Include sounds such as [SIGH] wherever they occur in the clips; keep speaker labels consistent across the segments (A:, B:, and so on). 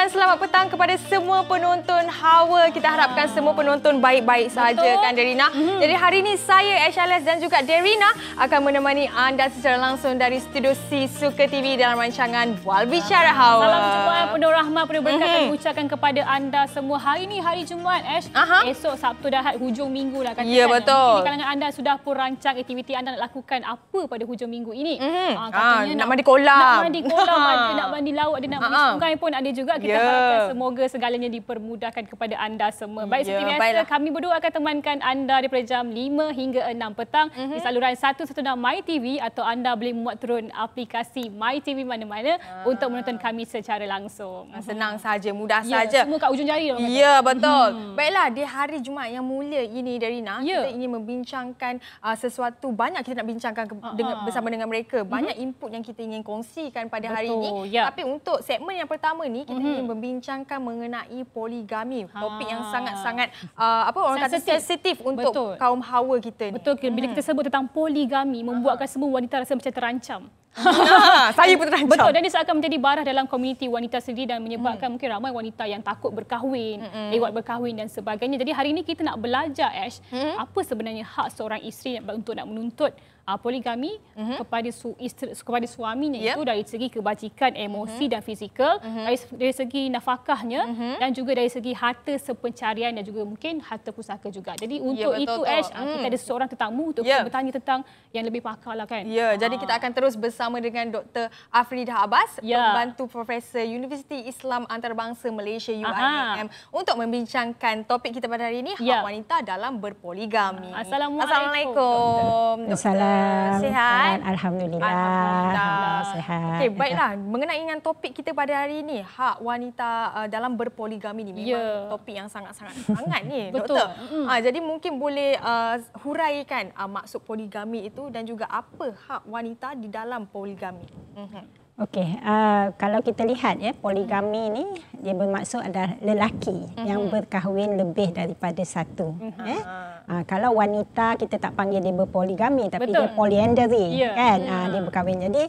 A: dan selamat petang kepada semua penonton Hawa. Kita harapkan ah. semua penonton baik-baik saja kan Derina. Hmm. Jadi hari ini saya Ashales dan juga Derina akan menemani anda secara langsung dari studio C Suka TV dalam rancangan Wal Bicara ah, Hawa. Salam semua eh, penuh rahmat, penuh berkat hmm. kami ucapkan kepada anda semua. Hari ini hari Jumaat Ash. Eh.
B: Aha. Esok Sabtu dah hujung minggu lah kan? Ya betul. Jadi kalangan anda sudah pun rancang aktiviti anda nak lakukan apa pada hujung minggu ini. Hmm. Ha, katanya ha, nak, nak mandi kolam. Nak mandi kolam, ha. [LAUGHS] ada, nak mandi laut, ada nak mandi sungai pun ada juga. Kita kita yeah. harapkan semoga segalanya dipermudahkan kepada anda semua. Baik yeah, seperti ya, biasa, baiklah. kami berdua akan temankan anda daripada jam 5 hingga 6 petang mm-hmm. di mhm. saluran 116 MyTV atau anda boleh muat turun aplikasi MyTV mana-mana uh. untuk menonton kami
A: secara langsung. Ah, senang saja, mudah yeah, saja. Semua kat ujung jari. Ya, yeah, betul. Mm. Baiklah, di hari Jumaat yang mulia ini, Darina, yeah. kita ingin membincangkan uh, sesuatu banyak kita nak bincangkan ke- uh-huh. dengan, bersama dengan mereka. Banyak mm-hmm. input yang kita ingin kongsikan pada betul. hari ini. Yeah. Tapi untuk segmen yang pertama ni kita mm-hmm ingin membincangkan mengenai poligami ha. topik yang sangat-sangat uh, apa orang sensitive. kata sensitif untuk betul. kaum hawa kita ni. betul bila hmm. kita sebut tentang poligami
B: membuatkan semua wanita rasa macam terancam [LAUGHS] saya pun terancam. Betul dan dia seakan menjadi barah dalam komuniti wanita sendiri dan menyebabkan mm. mungkin ramai wanita yang takut berkahwin, hmm lewat berkahwin dan sebagainya. Jadi hari ini kita nak belajar Ash hmm apa sebenarnya hak seorang isteri untuk nak menuntut uh, poligami hmm kepada su- isteri kepada suaminya yep. itu dari segi kebajikan emosi hmm dan fizikal, hmm dari, dari segi nafkahnya hmm dan juga dari segi harta sepencarian dan juga mungkin
A: harta pusaka juga. Jadi ya, untuk yeah, itu Ash mm. kita hmm. ada seorang tetamu untuk yeah. Ya. bertanya tentang yang lebih pakar lah kan. Ya, yeah, jadi kita ah. akan terus bersama bersama dengan Dr. Afridah Abbas, yeah. pembantu Profesor Universiti Islam Antarabangsa Malaysia UIAM Aha. untuk membincangkan topik kita pada hari ini, hak ya. wanita dalam berpoligami. Assalamualaikum. Assalamualaikum. Doktor.
C: Assalamualaikum. Sihat? Alhamdulillah. Alhamdulillah. Alhamdulillah. Sihat. Okay, baiklah,
A: mengenai dengan topik kita pada hari ini, hak wanita uh, dalam berpoligami ini memang yeah. topik yang sangat-sangat [LAUGHS] hangat ni, Doktor. Betul. Ha, jadi mungkin boleh uh, huraikan uh, maksud poligami itu dan juga apa hak wanita di dalam poligami. Mhm.
C: Okey, uh, kalau kita lihat ya poligami mm-hmm. ni dia bermaksud ada lelaki mm-hmm. yang berkahwin lebih daripada satu. Mm-hmm. Eh? Uh, kalau wanita kita tak panggil dia berpoligami tapi Betul. Ya. Kan? Ah, dia polyandry yeah. kan mm uh, dia berkahwin. Jadi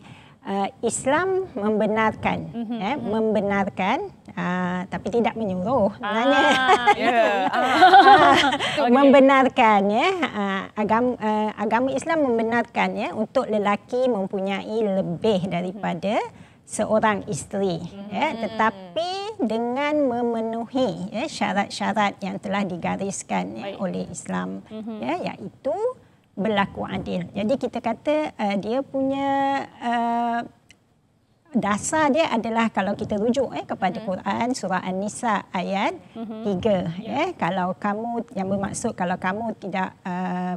C: uh, Islam membenarkan mm-hmm. eh membenarkan Uh, tapi tidak menyuruh ah, sebenarnya. [LAUGHS] Yeah. Ah. Membenarkan ya uh, ah, agama uh, eh, agama Islam membenarkan ya untuk lelaki mempunyai lebih daripada seorang isteri ya hmm. tetapi dengan memenuhi ya syarat-syarat yang telah digariskan ya, oleh Islam hmm. ya iaitu berlaku adil. Jadi kita kata uh, dia punya uh, dasar dia adalah kalau kita rujuk eh kepada hmm. Quran surah An-Nisa ayat
D: 3 mhm. ya
C: yeah. eh, kalau kamu yang bermaksud kalau kamu tidak uh,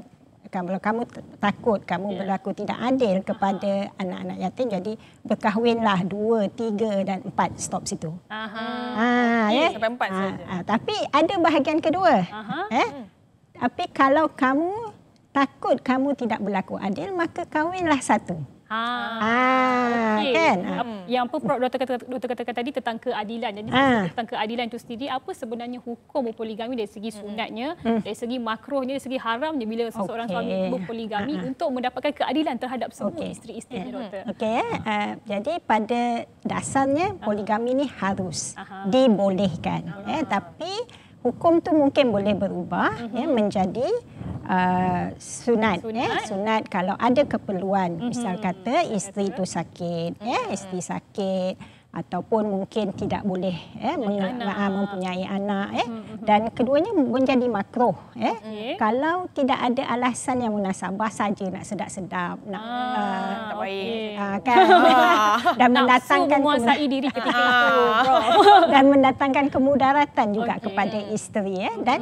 C: kalau kamu takut kamu yeah. berlaku tidak adil kepada anak-anak yatim jadi berkahwinlah dua, tiga dan empat stop situ.
A: Uh-huh. Ha ah, okay. eh? Ya. sampai empat ha, saja. Ha, tapi ada bahagian kedua. uh
C: Eh? Hmm. Tapi kalau kamu takut kamu tidak berlaku adil maka kahwinlah satu. Ah, ah, ah okay. kan? Ah.
B: Yang apa Prof. Doktor, kata, doktor katakan tadi tentang keadilan. Jadi ah. tentang keadilan itu sendiri, apa sebenarnya hukum berpoligami dari segi hmm. sunatnya, hmm. dari segi makrohnya, dari segi haramnya bila seseorang suami berpoligami uh untuk mendapatkan keadilan terhadap semua okay. isteri-isteri uh
C: Doktor. Okey, uh, jadi pada dasarnya poligami uh-huh. ini harus uh dibolehkan. uh Eh, tapi hukum tu mungkin boleh berubah mm-hmm. ya mhm. menjadi uh, sunat, ya. sunat ya sunat kalau ada keperluan mm-hmm. misal mhm. kata isteri tu sakit mm-hmm. ya mhm. isteri sakit ataupun mungkin tidak boleh eh anak. Ah, mempunyai anak eh hmm, hmm. dan keduanya menjadi makro. eh okay. kalau tidak ada alasan yang munasabah saja nak sedap-sedap nak
A: uh, okay. uh,
C: kan [LAUGHS] dan mendatangkan menguasai diri ketika ah. itu [LAUGHS] dan mendatangkan kemudaratan juga okay. kepada isteri eh hmm. dan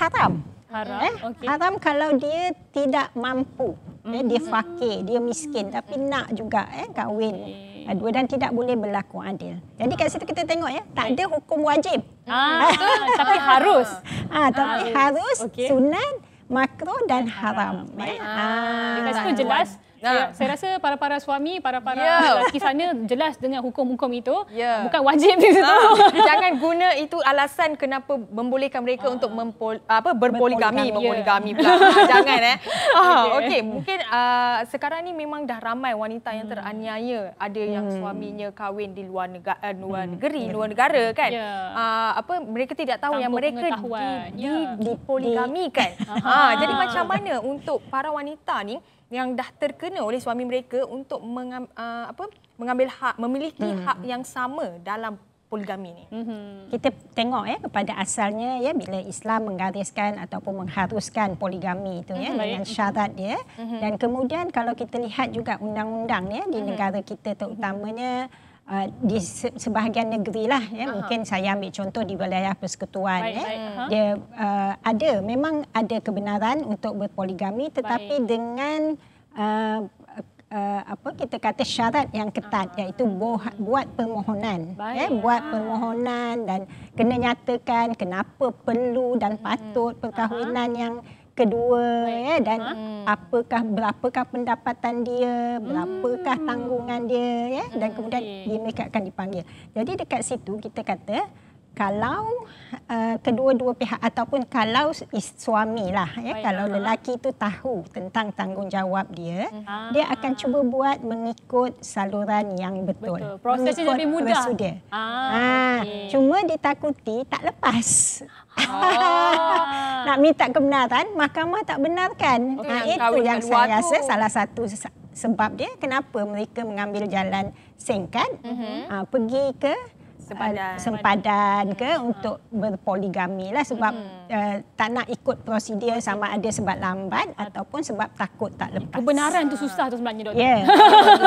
C: haram haram eh, okay. haram kalau dia tidak mampu eh, dia fakir dia miskin tapi nak juga eh kahwin okay dua dan tidak boleh berlaku adil. Jadi kat situ kita tengok ya, tak ada hukum wajib. Ah, [LAUGHS] tapi harus. Ah, ha, tapi ah, harus okay. sunat, makruh dan haram. Ah, ya. Ah, ah, itu
B: jelas. Wajib. Nah. Saya, saya rasa para-para suami, para-para yeah. lelaki
A: sana jelas dengan hukum-hukum itu. Yeah. Bukan wajib di situ. Nah. Jangan guna itu alasan kenapa membolehkan mereka uh. untuk mempol, apa berpoligami, mempoligami yeah. Ya. pula. Ah, jangan eh. Ah, [LAUGHS] okay. okay. mungkin uh, sekarang ni memang dah ramai wanita yang hmm. teraniaya. Ada yang hmm. suaminya kahwin di luar negara, eh, hmm. luar negeri, hmm. luar negara kan. Yeah. Ya. Uh, apa mereka tidak tahu Tampak yang mereka di, di, yeah. di poligami kan. Ha, uh-huh. uh, jadi macam mana untuk para wanita ni yang dah terkena oleh suami mereka untuk mengam, uh, apa mengambil hak memiliki hmm. hak yang sama dalam poligami ini Hmm.
C: Kita tengok ya kepada asalnya ya bila Islam menggariskan ataupun mengharuskan poligami itu ya hmm. dengan syarat dia hmm. dan kemudian kalau kita lihat juga undang-undang ya di hmm. negara kita terutamanya hmm uh, di se sebahagian negeri lah. Ya. Mungkin saya ambil contoh di wilayah persekutuan. Baik, ya. baik. Dia uh, ada, memang ada kebenaran untuk berpoligami tetapi baik. dengan uh, uh, apa kita kata syarat yang ketat Aha. iaitu bu buat permohonan. Ya. Buat permohonan dan kena nyatakan kenapa perlu dan patut perkahwinan Aha. yang kedua ya, dan hmm. apakah berapakah pendapatan dia, hmm. berapakah hmm. tanggungan dia ya dan hmm, kemudian okay. dia mereka akan dipanggil. Jadi dekat situ kita kata kalau uh, kedua-dua pihak ataupun kalau suami lah ya kalau ah. lelaki itu tahu tentang tanggungjawab dia uh-huh. dia akan cuba buat mengikut saluran yang betul, betul. prosesnya mengikut lebih mudah dia. Ah,
D: ah, okay. cuma
C: ditakuti tak lepas oh. [LAUGHS] nak minta kebenaran mahkamah tak benarkan okay, ha, itu yang saya waktu. rasa salah satu sebab dia kenapa mereka mengambil jalan singkat uh-huh. uh, pergi ke sempadan, ah, sempadan ke hmm. untuk berpoligami lah sebab hmm. uh, tak nak ikut prosedur sama ada sebab lambat hmm. ataupun sebab takut tak lepas. Kebenaran tu susah tu sebenarnya doktor. Yeah. Ya.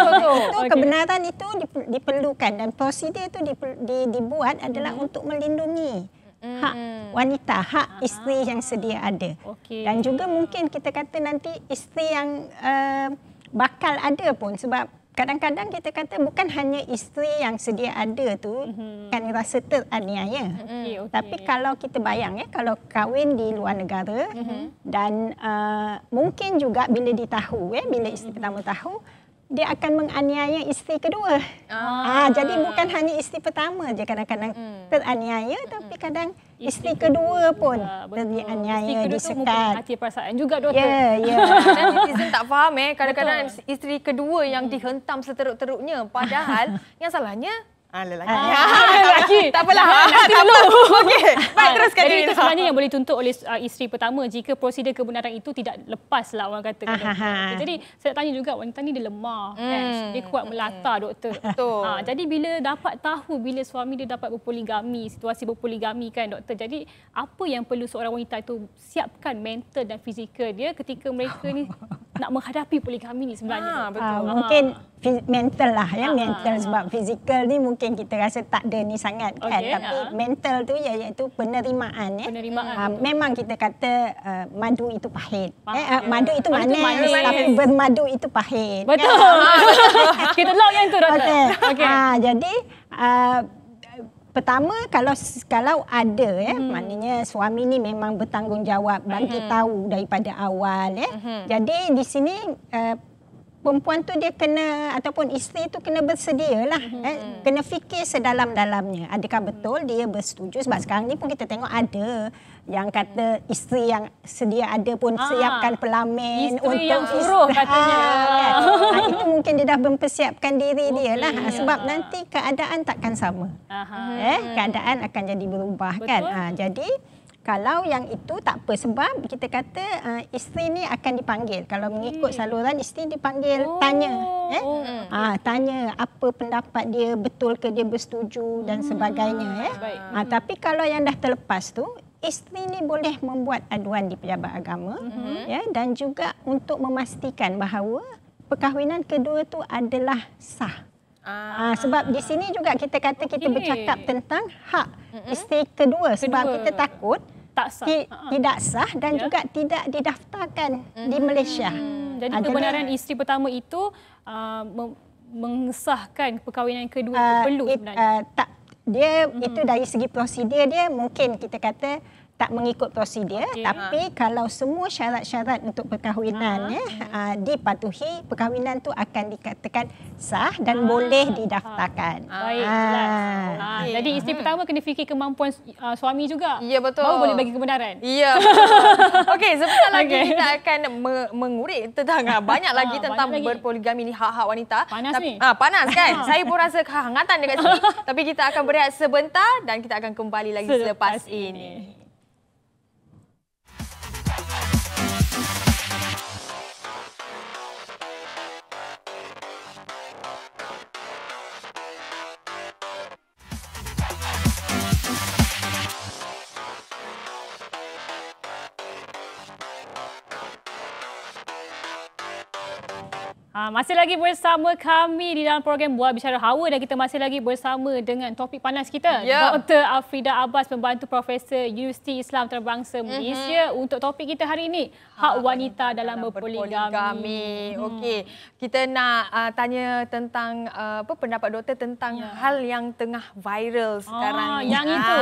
C: [LAUGHS] itu okay. kebenaran itu diperlukan dan prosedur tu dibuat adalah hmm. untuk melindungi hak hmm. wanita, hak Aha. isteri yang sedia ada. Okay. Dan juga mungkin kita kata nanti isteri yang uh, bakal ada pun sebab kadang-kadang kita kata bukan hanya isteri yang sedia ada tu mm-hmm. kan rasa teraniaya okay, okay. tapi kalau kita bayang ya kalau kahwin di luar negara hmm dan uh, mungkin juga bila ditahu ya bila isteri mm-hmm. pertama tahu dia akan menganiaya isteri kedua.
D: Ah. ah jadi bukan hanya
C: isteri pertama je kadang-kadang mm. teraniaya mm. tapi kadang isteri, isteri kedua, kedua pun ya, teraniaya
A: disekat.
C: Hati perasaan juga
D: doktor. Ya, ya. [LAUGHS]
C: Netizen tak faham eh
A: kadang-kadang Betul. isteri kedua yang dihentam seteruk-teruknya padahal [LAUGHS] yang salahnya Ah,
B: lelaki. Ah, ah lelaki. [LAUGHS] Tak apalah. ah, [LAUGHS] tak apa. [LAUGHS] Okey. Baik, ah, teruskan jadi diri. Jadi, sebenarnya yang boleh tuntut oleh uh, isteri pertama jika prosedur kebenaran itu tidak lepas lah orang kata. Ah, ah, ha, ha. okay, jadi, saya nak tanya juga, wanita ni dia lemah. Mm, kan? Dia kuat hmm, melata, mm, doktor. Betul. Ah, jadi, bila dapat tahu bila suami dia dapat berpoligami, situasi berpoligami kan, doktor. Jadi, apa yang perlu seorang wanita itu siapkan mental dan fizikal dia ketika mereka ni nak menghadapi poligami
C: ni sebenarnya? Ah, ah betul. Ah, mungkin ah. mental lah. Ya, mental. Ah, sebab ah. fizikal ni mungkin mungkin kita rasa tak ada ni sangat kan. okay. kan tapi uh mental tu ya, iaitu penerimaan ya penerimaan uh, memang kita kata uh, madu itu pahit Pah- eh, uh, madu itu manis, oh, itu manis tapi bermadu itu pahit betul kan? Ha, kita log yang tu doktor okey okay. uh, ah, jadi uh, pertama kalau kalau ada ya hmm. maknanya suami ni memang bertanggungjawab bagi hmm. tahu daripada awal ya hmm. jadi di sini uh, perempuan tu dia kena ataupun isteri tu kena bersedia lah. Mm-hmm. Eh, kena fikir sedalam-dalamnya. Adakah betul dia bersetuju? Sebab mhm. sekarang ni pun kita tengok ada yang kata isteri yang sedia ada pun ah, siapkan pelamin isteri untuk yang suruh isteri. [LAUGHS] Ah, katanya ah, kan? ah, itu mungkin dia dah mempersiapkan diri okay, dia lah ah, ya. sebab nanti keadaan takkan sama
D: Aha, eh keadaan
C: akan jadi berubah kan? Betul. kan ah, jadi kalau yang itu tak apa sebab kita kata uh, isteri ni akan dipanggil. Kalau mengikut saluran isteri dipanggil oh. tanya eh. Oh. Ah ha, tanya apa pendapat dia betul ke dia bersetuju dan hmm. sebagainya eh. Ha, tapi kalau yang dah terlepas tu isteri ni boleh membuat aduan di pejabat agama hmm. ya dan juga untuk memastikan bahawa perkahwinan kedua tu adalah sah. Ah ha, sebab di sini juga kita kata okay. kita bercakap tentang hak mhm. isteri kedua sebab kita takut tak sah. Ti, tidak sah dan ya. juga tidak didaftarkan hmm. di Malaysia. Hmm. Jadi kebenaran Adalah, isteri
B: pertama itu uh, mengesahkan perkahwinan kedua uh, perlu it, sebenarnya. Uh,
C: tak dia hmm. itu dari segi prosedur dia mungkin kita kata tak mengikut prosedur okay. tapi ha. kalau semua syarat-syarat untuk perkahwinan ha. eh, ha. dipatuhi perkahwinan tu akan dikatakan sah dan ha. boleh ha. didaftarkan. Ha. Baik ha. Ha.
B: Okay. Jadi isteri ha. pertama kena fikir kemampuan uh, suami juga. Ya betul. Baru boleh bagi kebenaran. Ya. Okey sebentar okay. lagi kita
A: akan me- mengurik tentang ah, banyak ha, lagi ha, tentang banyak berpoligami lagi. ni hak-hak wanita. Panas tapi, ni. Ha, panas kan? Ha. [LAUGHS] Saya pun rasa kehangatan dekat sini. tapi kita akan berehat sebentar dan kita akan kembali lagi selepas, selepas ini. ini.
B: Ah, masih lagi bersama kami di dalam program buat Bicara Hawa dan kita masih lagi bersama dengan topik panas kita. Yeah. Dr. Afrida Abbas membantu Profesor Universiti Islam Terbangsa mhm.
A: Malaysia mm-hmm. untuk topik kita hari ini, ha, hak wanita hak dalam, dalam berpoligami. Hmm. Okey, kita nak uh, tanya tentang uh, apa pendapat doktor tentang yeah. hal yang tengah viral sekarang ah, ni. Yang ah. itu.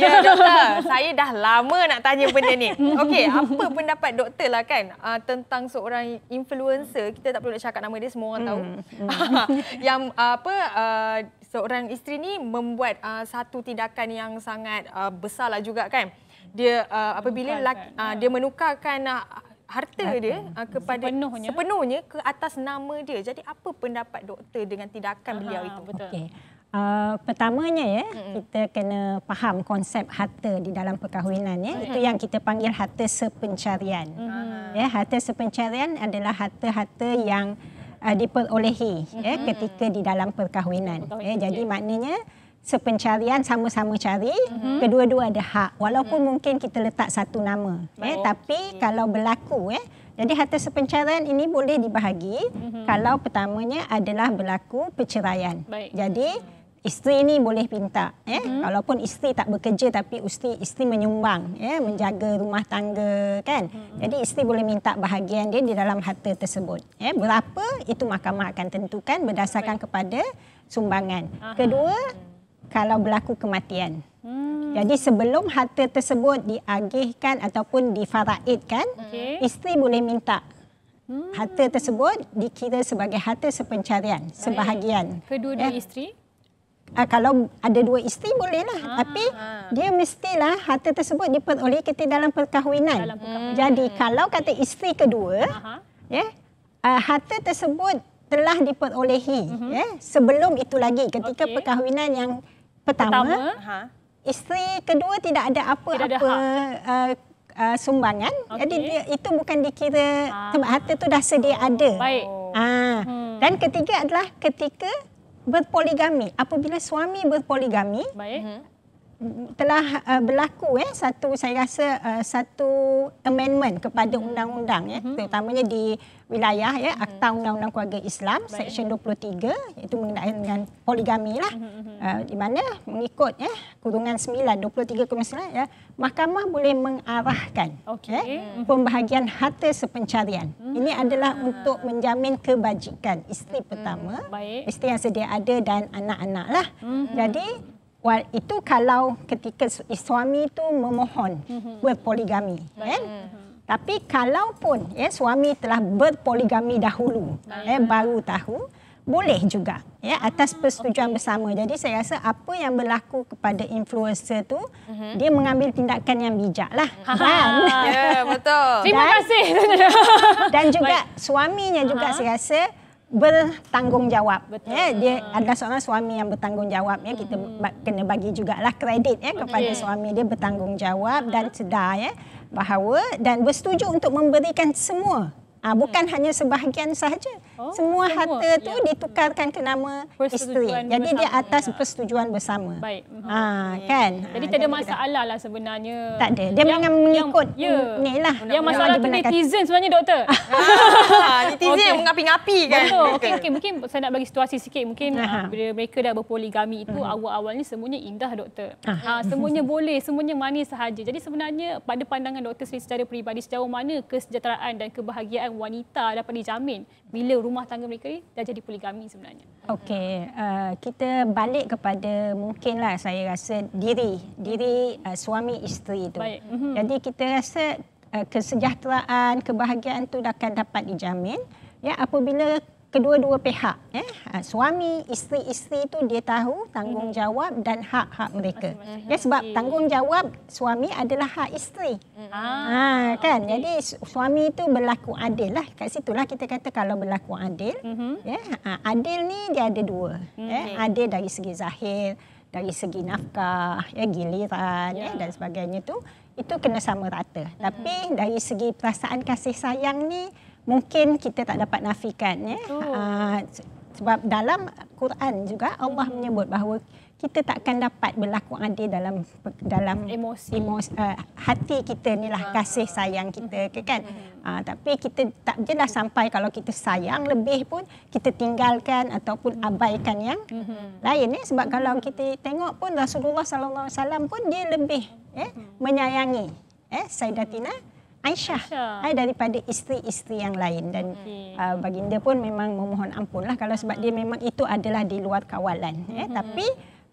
A: Ya, yeah, doktor. saya dah lama nak tanya benda ni. Okey, apa pendapat doktor lah kan uh, tentang seorang influencer kita tak perlu nak cakap nama dia semua orang tahu. Mm. [LAUGHS] yang uh, apa uh, seorang isteri ni membuat uh, satu tindakan yang sangat uh, lah juga kan. Dia uh, apabila laki, uh, dia ya. menukarkan uh, harta Laten. dia uh, kepada sepenuhnya. sepenuhnya ke atas nama dia. Jadi apa pendapat doktor dengan tindakan uh beliau itu? Betul. Okay.
C: Uh, pertamanya ya mm -hmm. kita kena faham konsep harta di dalam perkahwinan ya mm -hmm. itu yang kita panggil harta sepencarian mm -hmm. ya harta sepencarian adalah harta-harta yang uh, diperolehi mm -hmm. ya mm-hmm. ketika di dalam perkahwinan, ya, perkahwinan ya jadi maknanya sepencarian sama-sama cari mm -hmm. kedua-dua ada hak walaupun mm -hmm. mungkin kita letak satu nama ya. Baik. ya tapi okay. Mm-hmm. kalau berlaku ya jadi harta sepencaran ini boleh dibahagi mm-hmm. kalau pertamanya adalah berlaku perceraian. Baik. Jadi isteri ini boleh minta, eh mm-hmm. walaupun isteri tak bekerja tapi isteri isteri menyumbang ya eh? menjaga rumah tangga kan. Mm-hmm. Jadi isteri boleh minta bahagian dia di dalam harta tersebut. Eh berapa itu mahkamah akan tentukan berdasarkan Baik. kepada sumbangan. Aha. Kedua kalau berlaku kematian. Hmm. Jadi sebelum harta tersebut diagihkan ataupun difaraidkan, okay. isteri boleh minta hmm. harta tersebut dikira sebagai harta sepencarian, Baik. sebahagian. Kedua-dua eh. isteri? Uh, kalau ada dua isteri bolehlah. Ha, ah. Tapi ha. dia mestilah harta tersebut diperoleh kita dalam perkahwinan. Dalam perkahwinan. Hmm. Jadi kalau kata isteri kedua, ya, uh, harta tersebut telah diperolehi uh-huh. Mhm. yeah, sebelum itu lagi ketika okay. perkahwinan yang pertama. pertama isteri kedua tidak ada apa-apa uh, uh, sumbangan. Okay. Jadi dia, itu bukan dikira ah. sebab harta itu dah sedia oh. ada. Baik. Ah. Hmm. Dan ketiga adalah ketika berpoligami. Apabila suami berpoligami, Baik. Mhm. telah uh, berlaku eh, satu saya rasa uh, satu amendment kepada mhm. undang-undang. Hmm. Ya, terutamanya di wilayah ya mhm. akta undang-undang keluarga Islam Baik. section 23 iaitu mengenai mhm. dengan poligami lah uh, di mana mengikut ya kurungan 9 23 kurungan 9 ya mahkamah boleh mengarahkan okay. ya, pembahagian harta sepencarian ini adalah ah. untuk menjamin kebajikan isteri pertama Baik. isteri yang sedia ada dan anak-anak lah jadi Well, itu kalau ketika suami itu memohon berpoligami. Mm-hmm. Kan? Mm-hmm. Tapi kalau pun ya suami telah berpoligami dahulu ya baru tahu boleh juga ya atas ah, persetujuan okay. bersama. Jadi saya rasa apa yang berlaku kepada influencer tu uh-huh. dia mengambil tindakan yang bijaklah. Kan? [LAUGHS] Ya
D: yeah, betul. Dan,
C: Terima kasih. [LAUGHS] Dan juga Baik. suaminya juga uh-huh. saya rasa bertanggungjawab. Betul. Ya dia ada seorang suami yang bertanggungjawab ya kita hmm. kena bagi jugalah kredit ya kepada okay. suami dia bertanggungjawab uh-huh. dan sedar ya bahawa dan bersetuju untuk memberikan semua. Ha, bukan hmm. hanya sebahagian sahaja. Oh, semua, semua harta ya. tu ya. ditukarkan ke nama isteri. Jadi bersama. dia atas persetujuan bersama. Baik. Ha, ha kan? Jadi ha, tak ada
B: masalah lah sebenarnya. Tak ada. Dia memang
C: mengikut ya. ni lah. Yang masalah tu netizen
B: sebenarnya doktor. [LAUGHS] Ah, netizen mengapi-ngapi kan. Betul. [LAUGHS] Okey okay. mungkin saya nak bagi situasi sikit. Mungkin bila mereka dah berpoligami itu hmm. awal-awalnya semuanya indah doktor. Ha, semuanya boleh, semuanya manis sahaja. Jadi sebenarnya pada pandangan doktor secara peribadi sejauh mana kesejahteraan dan kebahagiaan wanita dapat dijamin bila rumah tangga mereka ni dah jadi poligami sebenarnya.
C: Okey, uh, kita balik kepada mungkinlah saya rasa diri, diri uh, suami isteri tu. Baik. Mhm. Jadi kita rasa uh, kesejahteraan, kebahagiaan tu akan dapat dijamin ya apabila kedua-dua pihak eh suami isteri-isteri tu dia tahu tanggungjawab mhm. dan hak-hak mereka ya sebab tanggungjawab suami adalah hak isteri hmm. ha ah, kan jadi suami itu berlaku adil lah kat situlah kita kata kalau berlaku adil mhm. ya ha, adil ni dia ada dua hmm, ya adil dari segi zahir dari segi nafkah ya giliran ya, ya. dan sebagainya tu itu kena sama rata hmm. tapi dari segi perasaan kasih sayang ni mungkin kita tak dapat nafikan ya. Uh, sebab dalam Quran juga Allah hmm. menyebut bahawa kita takkan dapat berlaku adil dalam dalam emosi, emosi uh, ah, hati kita ni lah kasih sayang kita ke kan hmm. uh, tapi kita tak jelas sampai kalau kita sayang lebih pun kita tinggalkan ataupun hmm. abaikan yang hmm. lain ya sebab kalau hmm. kita tengok pun Rasulullah sallallahu alaihi wasallam pun dia lebih eh menyayangi eh ya, Saidatina hmm. Aisyah. Aisyah. Ay, eh, daripada isteri-isteri yang lain. Dan okay. uh, baginda pun memang memohon ampun lah. Kalau sebab dia memang itu adalah di luar kawalan. Mm-hmm. Eh, mhm. tapi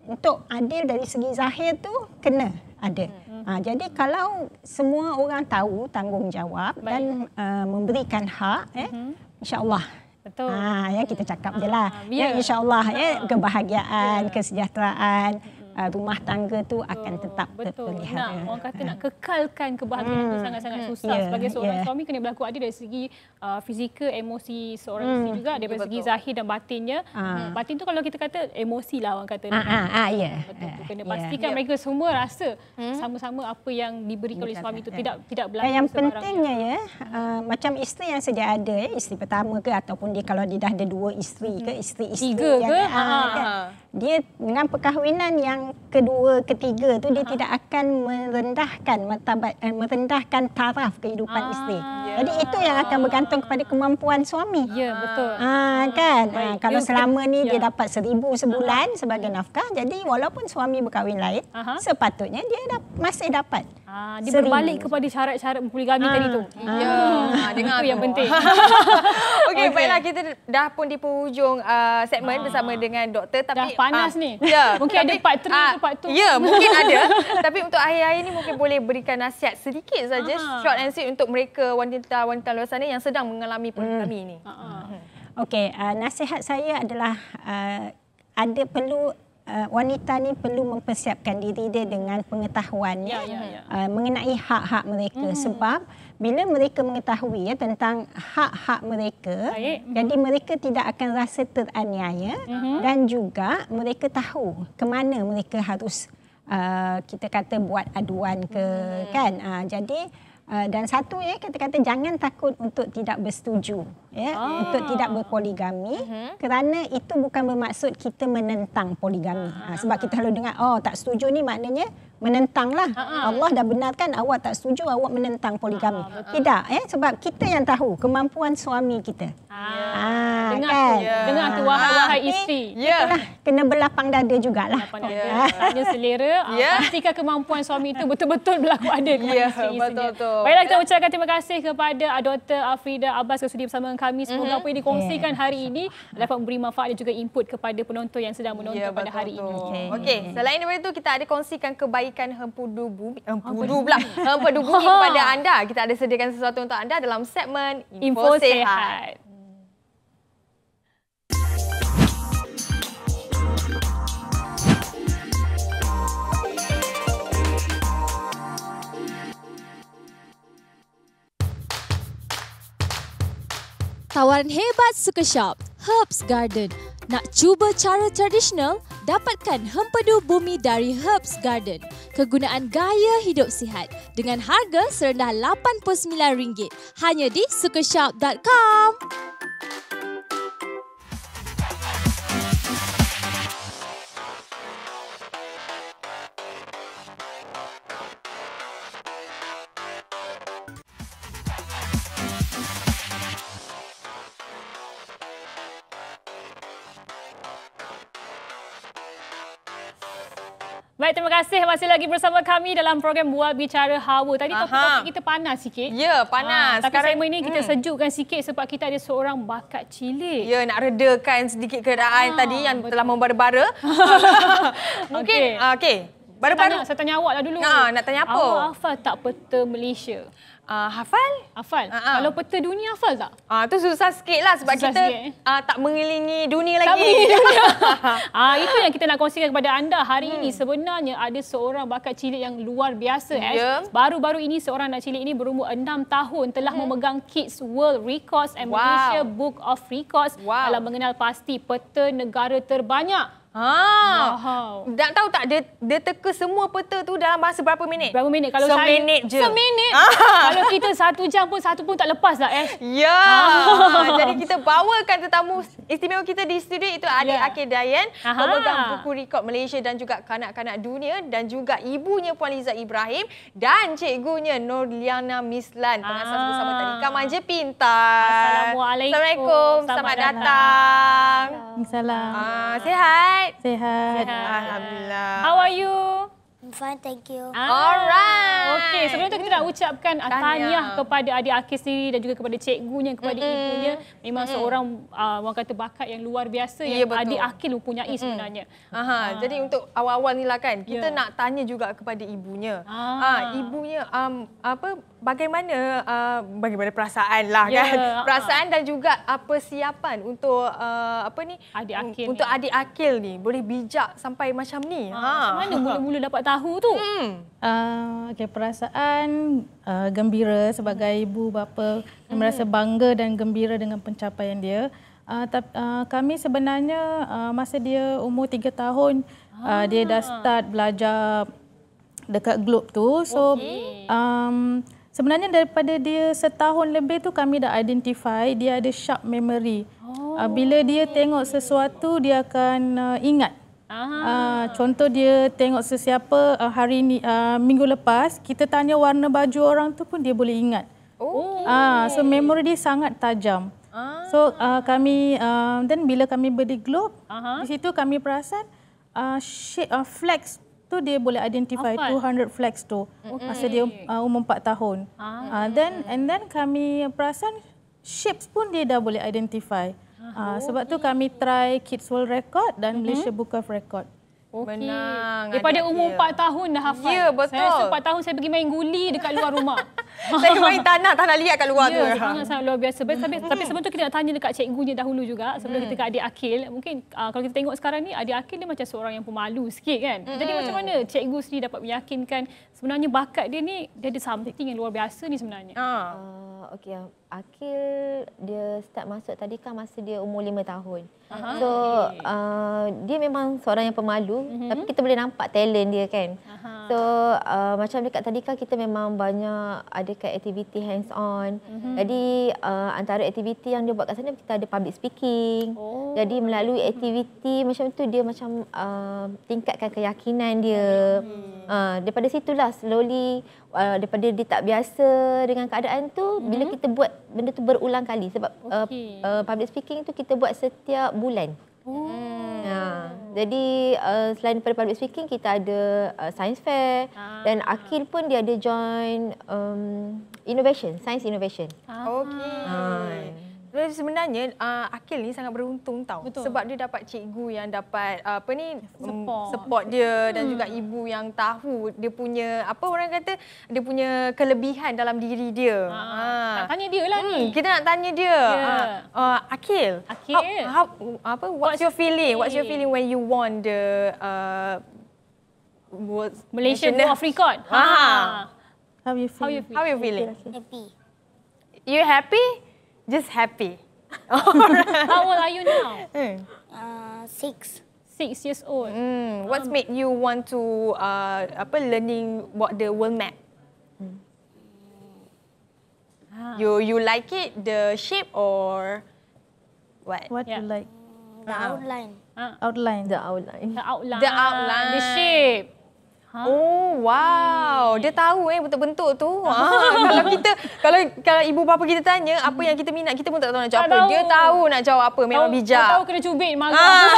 C: untuk adil dari segi zahir tu kena ada. Mm-hmm. Uh, jadi kalau semua orang tahu tanggungjawab Baik. dan uh, memberikan hak, eh, mm-hmm. insyaAllah. Betul. Ha, ya, kita cakap hmm. je ah, lah. Ya, InsyaAllah ya, kebahagiaan, yeah. kesejahteraan. Mhm uh, rumah tangga tu akan tetap
B: terpelihara. Betul. Nah, orang kata nak kekalkan kebahagiaan hmm. itu sangat-sangat hmm. susah. Yeah. Sebagai ya. seorang yeah. suami, kena berlaku adil dari segi uh, fizikal, emosi seorang hmm. isteri juga. Dari yeah, segi zahir dan batinnya. Uh. Batin tu kalau kita kata emosi lah orang kata. Uh, uh, uh, yeah. Ya. Betul. Kena pastikan yeah. mereka semua rasa hmm. sama-sama apa yang diberi oleh suami itu yeah.
C: tidak tidak berlaku sebarang. Yang pentingnya ya, uh, macam isteri yang sedia ada, ya, isteri pertama ke ataupun dia kalau dia dah ada dua isteri ke, hmm. isteri-isteri. Tiga ke? Kan? dia dengan perkahwinan yang kedua, ketiga tu dia ha. tidak akan merendahkan martabat eh, merendahkan taraf kehidupan ah, isteri. Yeah. Jadi itu yang akan bergantung kepada kemampuan suami. Ya, yeah, betul. Ha, kan? Ha, kalau you selama can, ni yeah. dia ya. dapat seribu sebulan Aha. sebagai nafkah, jadi walaupun suami berkahwin lain, Aha. sepatutnya dia dah, masih dapat.
B: Ah, dia Seri. berbalik kepada
C: syarat-syarat poligami ah. tadi tu. Ah.
A: Ya, ah. dengar tu yang penting. [LAUGHS] [LAUGHS] Okey, okay. baiklah kita dah pun di penghujung uh, segmen ah. bersama dengan doktor tapi dah panas uh, ni. Ya. Yeah. [LAUGHS] Mungkin tapi, ada part 3 ke ah, part 2. Ya, yeah, mungkin ada. tapi untuk akhir-akhir ni mungkin boleh berikan nasihat sedikit saja ah. short and sweet untuk mereka wanita-wanita luar sana yang sedang mengalami hmm. poligami hmm. ni. Ah. Hmm.
C: Okey, uh, nasihat saya adalah uh, ada perlu uh, wanita ni perlu mempersiapkan diri dia dengan pengetahuan ya, eh, ya, ya. Uh, mengenai hak-hak mereka hmm. sebab bila mereka mengetahui ya tentang hak-hak mereka Baik. jadi mereka tidak akan rasa teraniaya hmm. dan juga mereka tahu ke mana mereka harus uh, kita kata buat aduan ke hmm. kan uh, jadi Uh, dan satu ya kata-kata jangan takut untuk tidak bersetuju ya oh. untuk tidak berpoligami uh-huh. kerana itu bukan bermaksud kita menentang poligami uh-huh. ha, sebab kita selalu dengar oh tak setuju ni maknanya menentanglah. Ha-ha. Allah dah benarkan awak tak setuju awak menentang poligami. Ha, ha Tidak eh sebab kita yang tahu kemampuan suami kita. Ha. ha
D: dengar kan? tu. Ya.
B: Dengar tu wahai ha. wahai isteri. Ya. Itulah
C: kena berlapang dada jugalah. Lapang
D: dada. Ya.
B: ya. selera. Ah, ya. Pastikan kemampuan suami itu betul-betul berlaku ada kepada ya, isteri. Betul
D: tu. Baiklah kita
B: ucapkan terima kasih kepada Dr. Afrida Abbas yang sudah bersama kami. Mhm. Semoga mm-hmm. apa yang dikongsikan ya. hari ini dapat memberi manfaat dan juga input kepada penonton yang sedang menonton ya, pada hari ini. Okey. Selain
A: daripada itu kita ada kongsikan kebaikan memberikan hempudu bumi hempudu pula hempudu bumi [LAUGHS]
B: kepada anda
A: kita ada sediakan sesuatu untuk anda dalam segmen info sehat
D: tawaran hebat
A: suka shop herbs garden nak cuba cara tradisional Dapatkan hempedu bumi dari Herbs Garden. Kegunaan gaya hidup sihat dengan harga serendah RM89 hanya di sukashop.com.
B: Baik, terima kasih masih lagi bersama kami dalam program Buat Bicara Hawa. Tadi topik-topik
A: kita panas sikit. Ya, panas. Ha, tapi Sekarang, segmen ini kita hmm. sejukkan sikit sebab kita ada seorang bakat cilik. Ya, nak redakan sedikit keadaan ha, tadi yang betul. telah membara-bara. Mungkin, [LAUGHS] okey. Okay. Baru-baru. Saya tanya, saya tanya awak lah dulu. Nah nak tanya apa? Awak
B: hafal tak peta Malaysia? Uh, hafal? Hafal. Uh-huh. Kalau peta dunia hafal tak? Ah uh, tu susah sikit lah sebab susah kita sikit, uh, tak mengelilingi dunia tak lagi. [LAUGHS] Ah uh, itu yang kita nak kongsikan kepada anda hari hmm. ini sebenarnya ada seorang bakat cilik yang luar biasa. Yeah. Ya. Baru-baru ini seorang anak cilik ini berumur enam tahun telah hmm. memegang Kids World Records and wow. Malaysia Book of Records wow. dalam mengenal pasti peta negara terbanyak. Ha. Nak
A: tahu tak dia dia teka semua peta tu dalam masa berapa minit? Berapa minit kalau seminit saya? Seminit je. Seminit. Ha. Ah. [LAUGHS] Kalau kita satu jam pun satu pun tak lepas lah eh. Ya. Ha. [LAUGHS] Jadi kita bawakan tetamu istimewa kita di studio itu adik yeah. Akil Dayan. Pemegang buku rekod Malaysia dan juga kanak-kanak dunia dan juga ibunya Puan Liza Ibrahim dan cikgunya Nur Liana Mislan. Ah. Pengasas bersama Tadika Manja Pintar. Assalamualaikum. Assalamualaikum. Selamat, Selamat datang. datang. Assalamualaikum. Ha. Sehat. Sihat. Alhamdulillah. How are you? I'm fine, thank you. Ah. Alright. Okay, sebelum tu kita nak ucapkan
B: tanya tahniah kepada adik Akif sendiri dan juga kepada cikgunya, kepada mm-hmm. ibunya. Memang mm-hmm. seorang
A: uh, orang kata bakat yang luar biasa yeah, yang betul. adik Akif mempunyai mm-hmm. sebenarnya. Aha, ah. jadi untuk awal-awal ni lah kan, kita yeah. nak tanya juga kepada ibunya. Ah. Ah, ibunya um, apa bagaimana uh, bagaimana perasaan lah yeah. kan? Ah. Perasaan ah. dan juga apa persiapan untuk uh, apa ni? Adik Akif. Untuk ni. adik Akif ni boleh bijak sampai macam ni.
D: Ah. Ha. Macam mana mula-mula dapat tahu? tahu tu? Hmm. Uh, ah, okay, perasaan uh, gembira sebagai ibu bapa hmm. merasa bangga dan gembira dengan pencapaian dia. Uh, tap, uh, kami sebenarnya uh, masa dia umur tiga tahun ah. uh, dia dah start belajar dekat globe tu. So okay. um, sebenarnya daripada dia setahun lebih tu kami dah identify dia ada sharp memory. Oh, uh, bila dia oh. tengok sesuatu dia akan uh, ingat Uh, contoh dia tengok sesiapa uh, hari ni uh, minggu lepas kita tanya warna baju orang tu pun dia boleh ingat. Okay. Uh, so memori dia sangat tajam. Uh. So uh, kami dan uh, bila kami beri globe uh-huh. di situ kami perasan uh, shape uh, flex tu dia boleh identify Afad. 200 flex tu okay. masa dia uh, umur 4 tahun. Uh. Uh, then and then kami perasan shapes pun dia dah boleh identify. Ah, uh, sebab okay. tu kami try Kids World Record dan mm-hmm. Malaysia Book of Record.
A: Okey.
B: Daripada umur dia. 4 tahun dah hafal. Ya, betul. Saya 4 tahun saya pergi main guli dekat luar rumah. [LAUGHS] saya main tanah, tanah liat lihat kat luar ya, tu. Ya, sangat, sangat luar biasa. Tapi, tapi, tapi sebelum tu kita nak tanya dekat cikgunya dahulu juga. Sebelum mhm. kita ke adik Akil. Mungkin uh, kalau kita tengok sekarang ni, adik Akil ni macam seorang yang pemalu sikit kan. Mhm. Jadi macam mana cikgu sendiri dapat meyakinkan sebenarnya bakat dia ni, dia ada something yang luar biasa ni sebenarnya. Uh.
E: Ah, okey Akil dia start masuk tadi kan masa dia umur lima tahun. Aha. So uh, dia memang seorang yang pemalu mm-hmm. tapi kita boleh nampak talent dia kan. Aha. So uh, macam dekat tadi kan, kita memang banyak ada kat aktiviti hands on. Mm-hmm. Jadi uh, antara aktiviti yang dia buat kat sana kita ada public speaking. Oh. Jadi melalui aktiviti mm-hmm. macam tu dia macam uh, tingkatkan keyakinan dia. Mm-hmm. Uh, daripada situlah slowly uh, daripada dia tak biasa dengan keadaan tu mm-hmm. bila mhm. kita buat benda tu berulang kali sebab okay. uh, uh, public speaking tu kita buat setiap bulan. Oh. Ha. Jadi uh, selain daripada public speaking kita ada uh, science fair ah. dan akhir pun dia ada join um, innovation, science innovation.
A: Ah. Okey. Ha. Ah, ya sebenarnya uh, Akil ni sangat beruntung tau Betul. sebab dia dapat cikgu yang dapat uh, apa ni support, mm, support dia dan juga hmm. ibu yang tahu dia punya apa orang kata dia punya kelebihan dalam diri dia. Ha. Nak tanya dia lah hmm, Kita nak tanya dia. Yeah. Ya. Uh, uh, Akil. Akil. How, how, apa what's, what's your feeling? What's your feeling when you won the uh World Malaysian National. War of Record? Ha. ha. How you feel? How you feel? Happy. You happy? Just happy. Alright. [LAUGHS] How old are you now? Hmm. [LAUGHS] Uh, six. Six years old. Hmm. What um. made you want to uh, apa learning what the world map? Hmm. You you like it the shape or what? What yeah. you like? Uh-huh. The outline. Uh, uh-huh. outline. The outline. The outline. The outline. The shape. Oh wow, hmm. dia tahu eh bentuk-bentuk tu. Ha, [LAUGHS] kalau kita kalau kalau ibu bapa kita tanya apa yang kita minat, kita pun tak tahu nak jawab tak apa. Tahu. Dia tahu nak jawab apa, memang tahu, bijak. tahu kena cubit marah. Ah.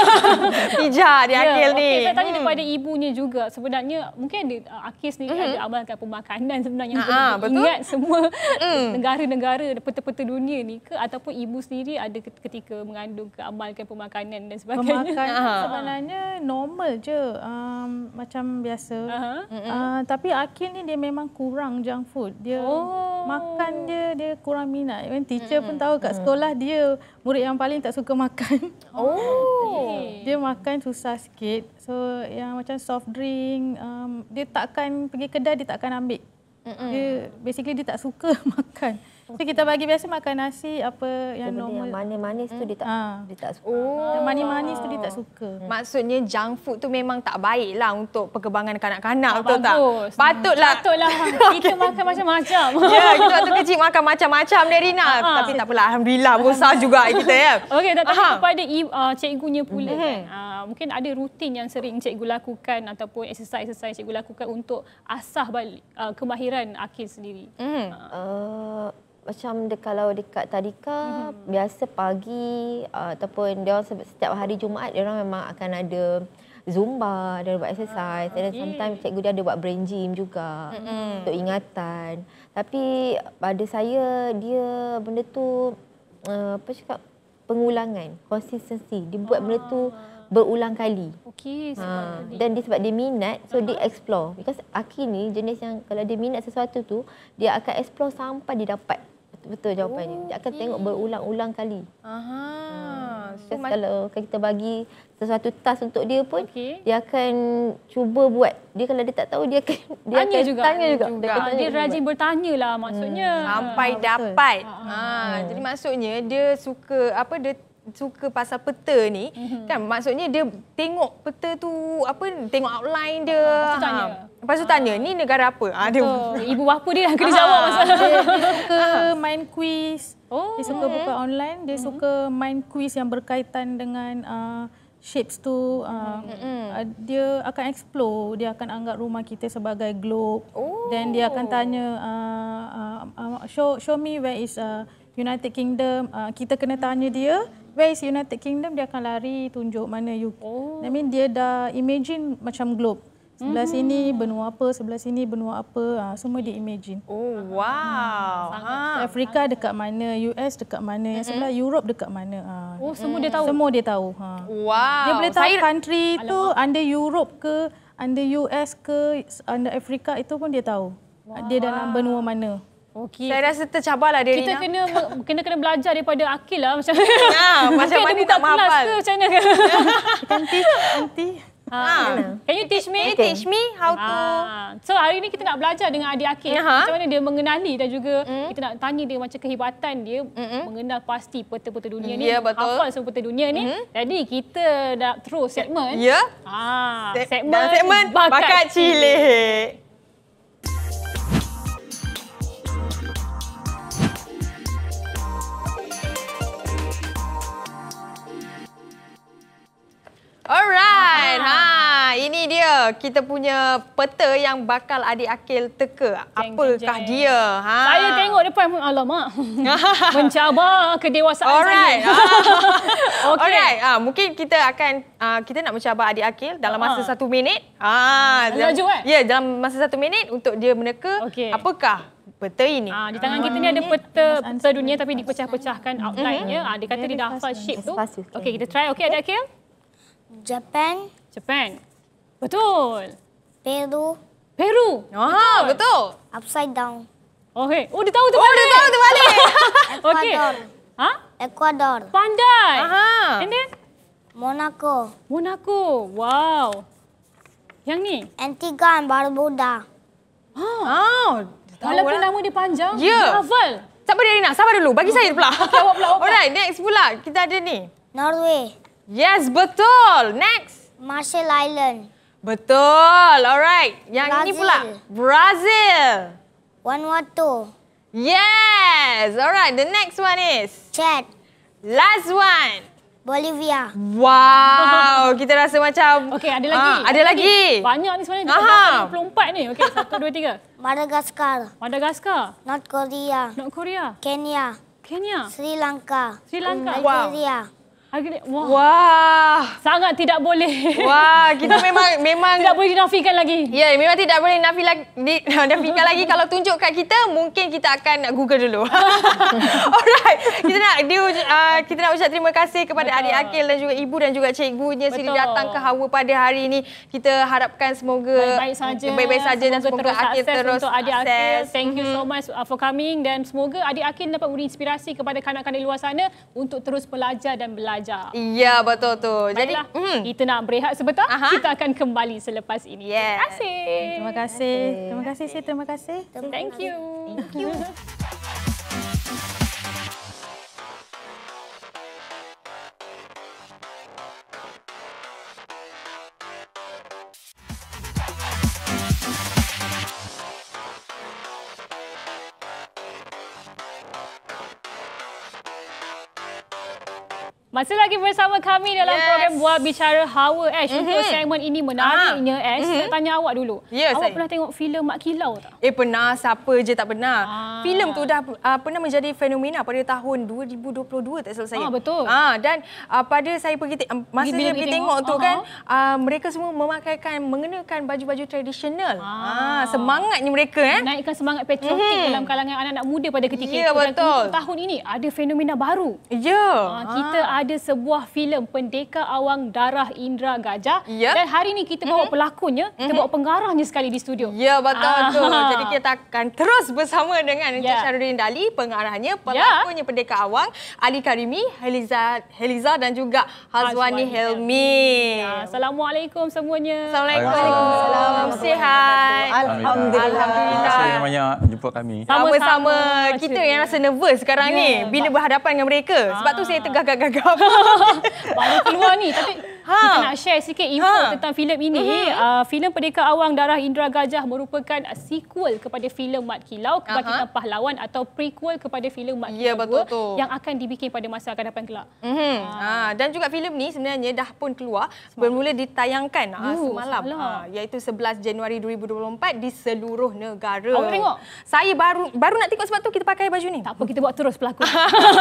A: [LAUGHS] bijak dia yeah. Akil ni. saya tanya hmm. daripada
B: ibunya juga. Sebenarnya mungkin ada uh, Akil sendiri hmm. ada amalkan pemakanan sebenarnya. Ha, betul. Ingat semua negara hmm. [LAUGHS] negara-negara peta-peta dunia ni ke ataupun ibu sendiri ada ketika mengandung ke amalkan pemakanan dan sebagainya. Pemakan, sebenarnya
D: normal je. Um, macam biasa Uh-huh. Uh, tapi Akil ni dia memang kurang junk food. Dia oh. makan dia dia kurang minat. Even teacher uh-huh. pun tahu kat sekolah dia murid yang paling tak suka makan. [LAUGHS] Oh. dia makan susah sikit. So yang macam soft drink um, dia takkan pergi kedai dia takkan ambil. Uh-huh. Dia basically dia tak suka [LAUGHS] makan. So kita bagi biasa makan nasi apa yang Kemudian normal. manis-manis tu dia tak
A: ha. dia tak suka. Oh. Yang manis-manis tu dia tak oh. suka. Hmm. Maksudnya junk food tu memang tak baik lah untuk perkembangan kanak-kanak betul tak? Bagus. Hmm. Patutlah. Patutlah. [LAUGHS] kita makan macam-macam. ya, yeah, kita waktu kecil makan macam-macam dari Rina. Ha. Ah, ah. Tapi tak apalah. Alhamdulillah. Bosah juga kita ya. [LAUGHS] Okey, tapi apa
B: ada uh, cikgunya pula mm-hmm. kan. Uh, mungkin ada rutin yang sering cikgu lakukan ataupun exercise-exercise cikgu lakukan untuk asah balik uh, kemahiran Akil sendiri.
E: Hmm. Uh macam de, kalau dekat tadika mm-hmm. biasa pagi uh, ataupun dia setiap hari Jumaat dia orang memang akan ada zumba dan buat exercise dan okay. Ah, sometimes cikgu dia ada buat brain gym juga mm-hmm. untuk ingatan tapi pada saya dia benda tu uh, apa cakap pengulangan konsistensi dia buat benda tu ah. berulang kali. Okey ah, sebab dan dia sebab dia minat so uh-huh. dia explore because Aki ni jenis yang kalau dia minat sesuatu tu dia akan explore sampai dia dapat betul jawapannya. Okay. Oh, dia akan tengok berulang-ulang kali.
D: Aha. Hmm.
E: So, so, mas- kalau kita bagi sesuatu task untuk dia pun, okay. dia akan cuba buat. Dia kalau dia tak tahu, dia akan, dia tanya, akan juga. tanya juga. Dia, akan tanya dia juga. rajin
A: bertanya lah maksudnya. Hmm. Sampai ha, dapat. Ha, ha. Ha. Jadi maksudnya, dia suka, apa dia suka pasal peta ni mm-hmm. kan maksudnya dia tengok peta tu apa tengok outline dia ha, lepas tu ha. tanya ah. ni negara apa ha, dia [LAUGHS] ibu bapa dia yang kena ha. jawab pasal dia, dia [LAUGHS] suka ha.
D: main quiz oh dia suka buka online dia mm-hmm. suka main quiz yang berkaitan dengan uh, shapes tu uh, mm-hmm. uh, dia akan explore dia akan anggap rumah kita sebagai globe dan oh. dia akan tanya uh, uh, show show me where is uh, United Kingdom uh, kita kena tanya dia where is United Kingdom dia akan lari tunjuk mana UK. Oh. I mean dia dah imagine macam globe. Sebelah mm-hmm. sini benua apa, sebelah sini benua apa, ha, semua dia imagine. Oh wow. Hmm. Ha. Afrika dekat mana, US dekat mana, sebelah mm-hmm. Europe dekat mana. Ha. Oh semua mm dia tahu. Semua dia tahu. Ha. Wow. Dia boleh tahu Saya... country tu Alamak. under Europe ke, under US ke, under Afrika itu pun dia tahu. Wow. Dia dalam benua mana. Okay. Saya rasa lah dia Kita
B: Rina. kena kena kena belajar daripada Akil lah macam. [LAUGHS] Ha, macam mana tak mahu apa. Ke, macam
D: Nanti nanti.
B: Ha.
A: ha. Can
B: you teach me? Can you teach me how to? Ha. So hari ni kita nak belajar dengan adik Akil. Ha. Macam mana dia mengenali dan juga mm. kita nak tanya dia macam kehebatan dia mm-hmm. mengenal pasti peta-peta dunia ni. Yeah, betul. Hafal semua peta dunia ni. Mm-hmm. Jadi kita nak terus segmen. Ya. Yeah.
D: Ha. Segmen,
B: segmen bakat, bakat cilik. cilik.
A: Alright. Ah. Ha, ini dia kita punya peta yang bakal adik Akil teka. Apakah dia? Ha. Saya tengok depan pun alamak. [LAUGHS] Mencabar kedewasaan Alright. saya. Alright. Ha. [LAUGHS] okay. Alright. Ha, mungkin kita akan uh, kita nak mencabar adik Akil dalam masa ha. satu minit. Ha. Ah, laju kan? Ya, dalam masa satu minit untuk dia meneka okay. apakah peta ini.
B: Ha, di tangan kita ni ada peta, peta dunia tapi dipecah-pecahkan outline-nya. Ha, dia kata dia dah shape tu. Okay, kita try. Okay, adik Akil. Japan. Japan. Betul. Peru. Peru. Ah, betul.
D: Upside down.
B: Okey. Oh, dia tahu tu balik. Oh, dia tahu tu balik. [LAUGHS]
D: Ecuador. Okay.
B: Ha? Ecuador. Pandai. Aha. And
D: then? Monaco. Monaco. Wow. Yang ni? Antigua and Barbuda. Ha. Oh. oh. Walaupun lah. nama dia panjang, ya. dia yeah. hafal.
A: Sabar dia, Rina. Sabar dulu. Bagi saya pula. Okay, awak pula, awak pula. Alright, next pula. Kita ada ni. Norway. Yes, betul. Next. Marshall Island. Betul. Alright. Yang Brazil. ini pula. Brazil. One more Vanuatu. Yes. Alright. The next one is. Chad. Last one. Bolivia. Wow. Kita rasa macam. Okay, ada lagi. Ha, ada, ada lagi. Banyak ni sebenarnya. Aha. 24 ni. Okay, satu, dua, tiga. Madagaskar. Madagaskar. North
D: Korea. North Korea. Kenya. Kenya. Sri Lanka. Sri Lanka. Nigeria. Wow. Harga ni, wah. wah.
A: Sangat tidak boleh.
B: Wah, kita memang [LAUGHS] memang tidak
A: boleh dinafikan lagi. Ya, yeah, memang tidak boleh nafi lagi, dan [LAUGHS] fikir lagi. Kalau tunjuk kat kita, mungkin kita akan nak Google dulu. [LAUGHS] Alright, kita nak di, uh, kita nak ucap terima kasih kepada Betul. adik Akil dan juga ibu dan juga cikgunya sendiri datang ke Hawa pada hari ini. Kita harapkan semoga baik-baik saja dan semoga terus Akil terus untuk adik akses. Akil. Thank you so mhm. much for
B: coming dan semoga adik Akil dapat beri inspirasi kepada kanak-kanak di luar sana untuk terus belajar dan belajar belajar. Ya, betul tu. Jadi, mm. kita nak berehat sebentar. Aha. Kita akan kembali selepas
D: ini. Yes. Terima kasih. Terima kasih. Terima kasih, Terima kasih. Terima kasih. Terima kasih. Terima kasih. Terima kasih. Thank you. Thank you. [LAUGHS]
B: Masih lagi bersama kami dalam yes. program buat Bicara
A: Hawa Ash. Eh, untuk mm-hmm. segmen ini menariknya ha. Ah. Ash. Eh. Mm-hmm. Saya tanya awak dulu. Yes, awak saya. Eh. pernah tengok filem Mak Kilau tak? Eh pernah. Siapa je tak pernah. Ha. Filem tu dah uh, pernah menjadi fenomena pada tahun 2022 tak salah saya. Ha, betul. Ah dan uh, pada saya pergi te- masa Bila pergi tengok, tengok tu uh-huh. kan. Uh, mereka semua memakaikan, mengenakan baju-baju tradisional. Ah Ha, semangatnya mereka. Eh. Naikkan semangat patriotik mm-hmm. dalam
B: kalangan anak-anak muda pada ketika ya, itu. Betul. tahun ini ada fenomena baru. Ya. Ha, kita ha. ada ada sebuah filem Pendeka Awang Darah Indra Gajah yeah. dan hari ini kita bawa mm-hmm. pelakunya,
A: kita mhm. bawa pengarahnya sekali di studio. Ya betul ah. tu. Jadi kita akan terus bersama dengan Encik yeah. Syarudin Dali pengarahnya, ya. pelakunya yeah. Pendekar Awang, Ali Karimi, Heliza Heliza dan juga Hazwani Helmi. Ya, Assalamualaikum semuanya. Assalamualaikum. Assalamualaikum. Sihat.
F: Alhamdulillah. Alhamdulillah. Terima kasih banyak jemput kami. Sama-sama.
A: Kita yang rasa nervous sekarang yeah. ni bila berhadapan dengan mereka. Sebab tu ah. saya tegak-gagak apa. [LAUGHS] Baru keluar ni tapi ha. kita nak share sikit info ha. tentang filem ini. Uh-huh. Uh, filem
B: Pendekar Awang Darah Indra Gajah merupakan sequel kepada filem Mat Kilau Kebangkitan uh-huh. Pahlawan atau prequel kepada filem Mat Kilau ya, betul, yang akan dibikin pada masa akan datang kelak.
A: Uh-huh. Ha. Ha. dan juga filem ni sebenarnya dah pun keluar semalam. bermula ditayangkan uh, uh, semalam, semalam. Uh, iaitu 11 Januari 2024 di seluruh negara. Awak tengok. Saya baru baru nak tengok sebab tu kita pakai baju ni. Tak apa kita buat terus pelakon.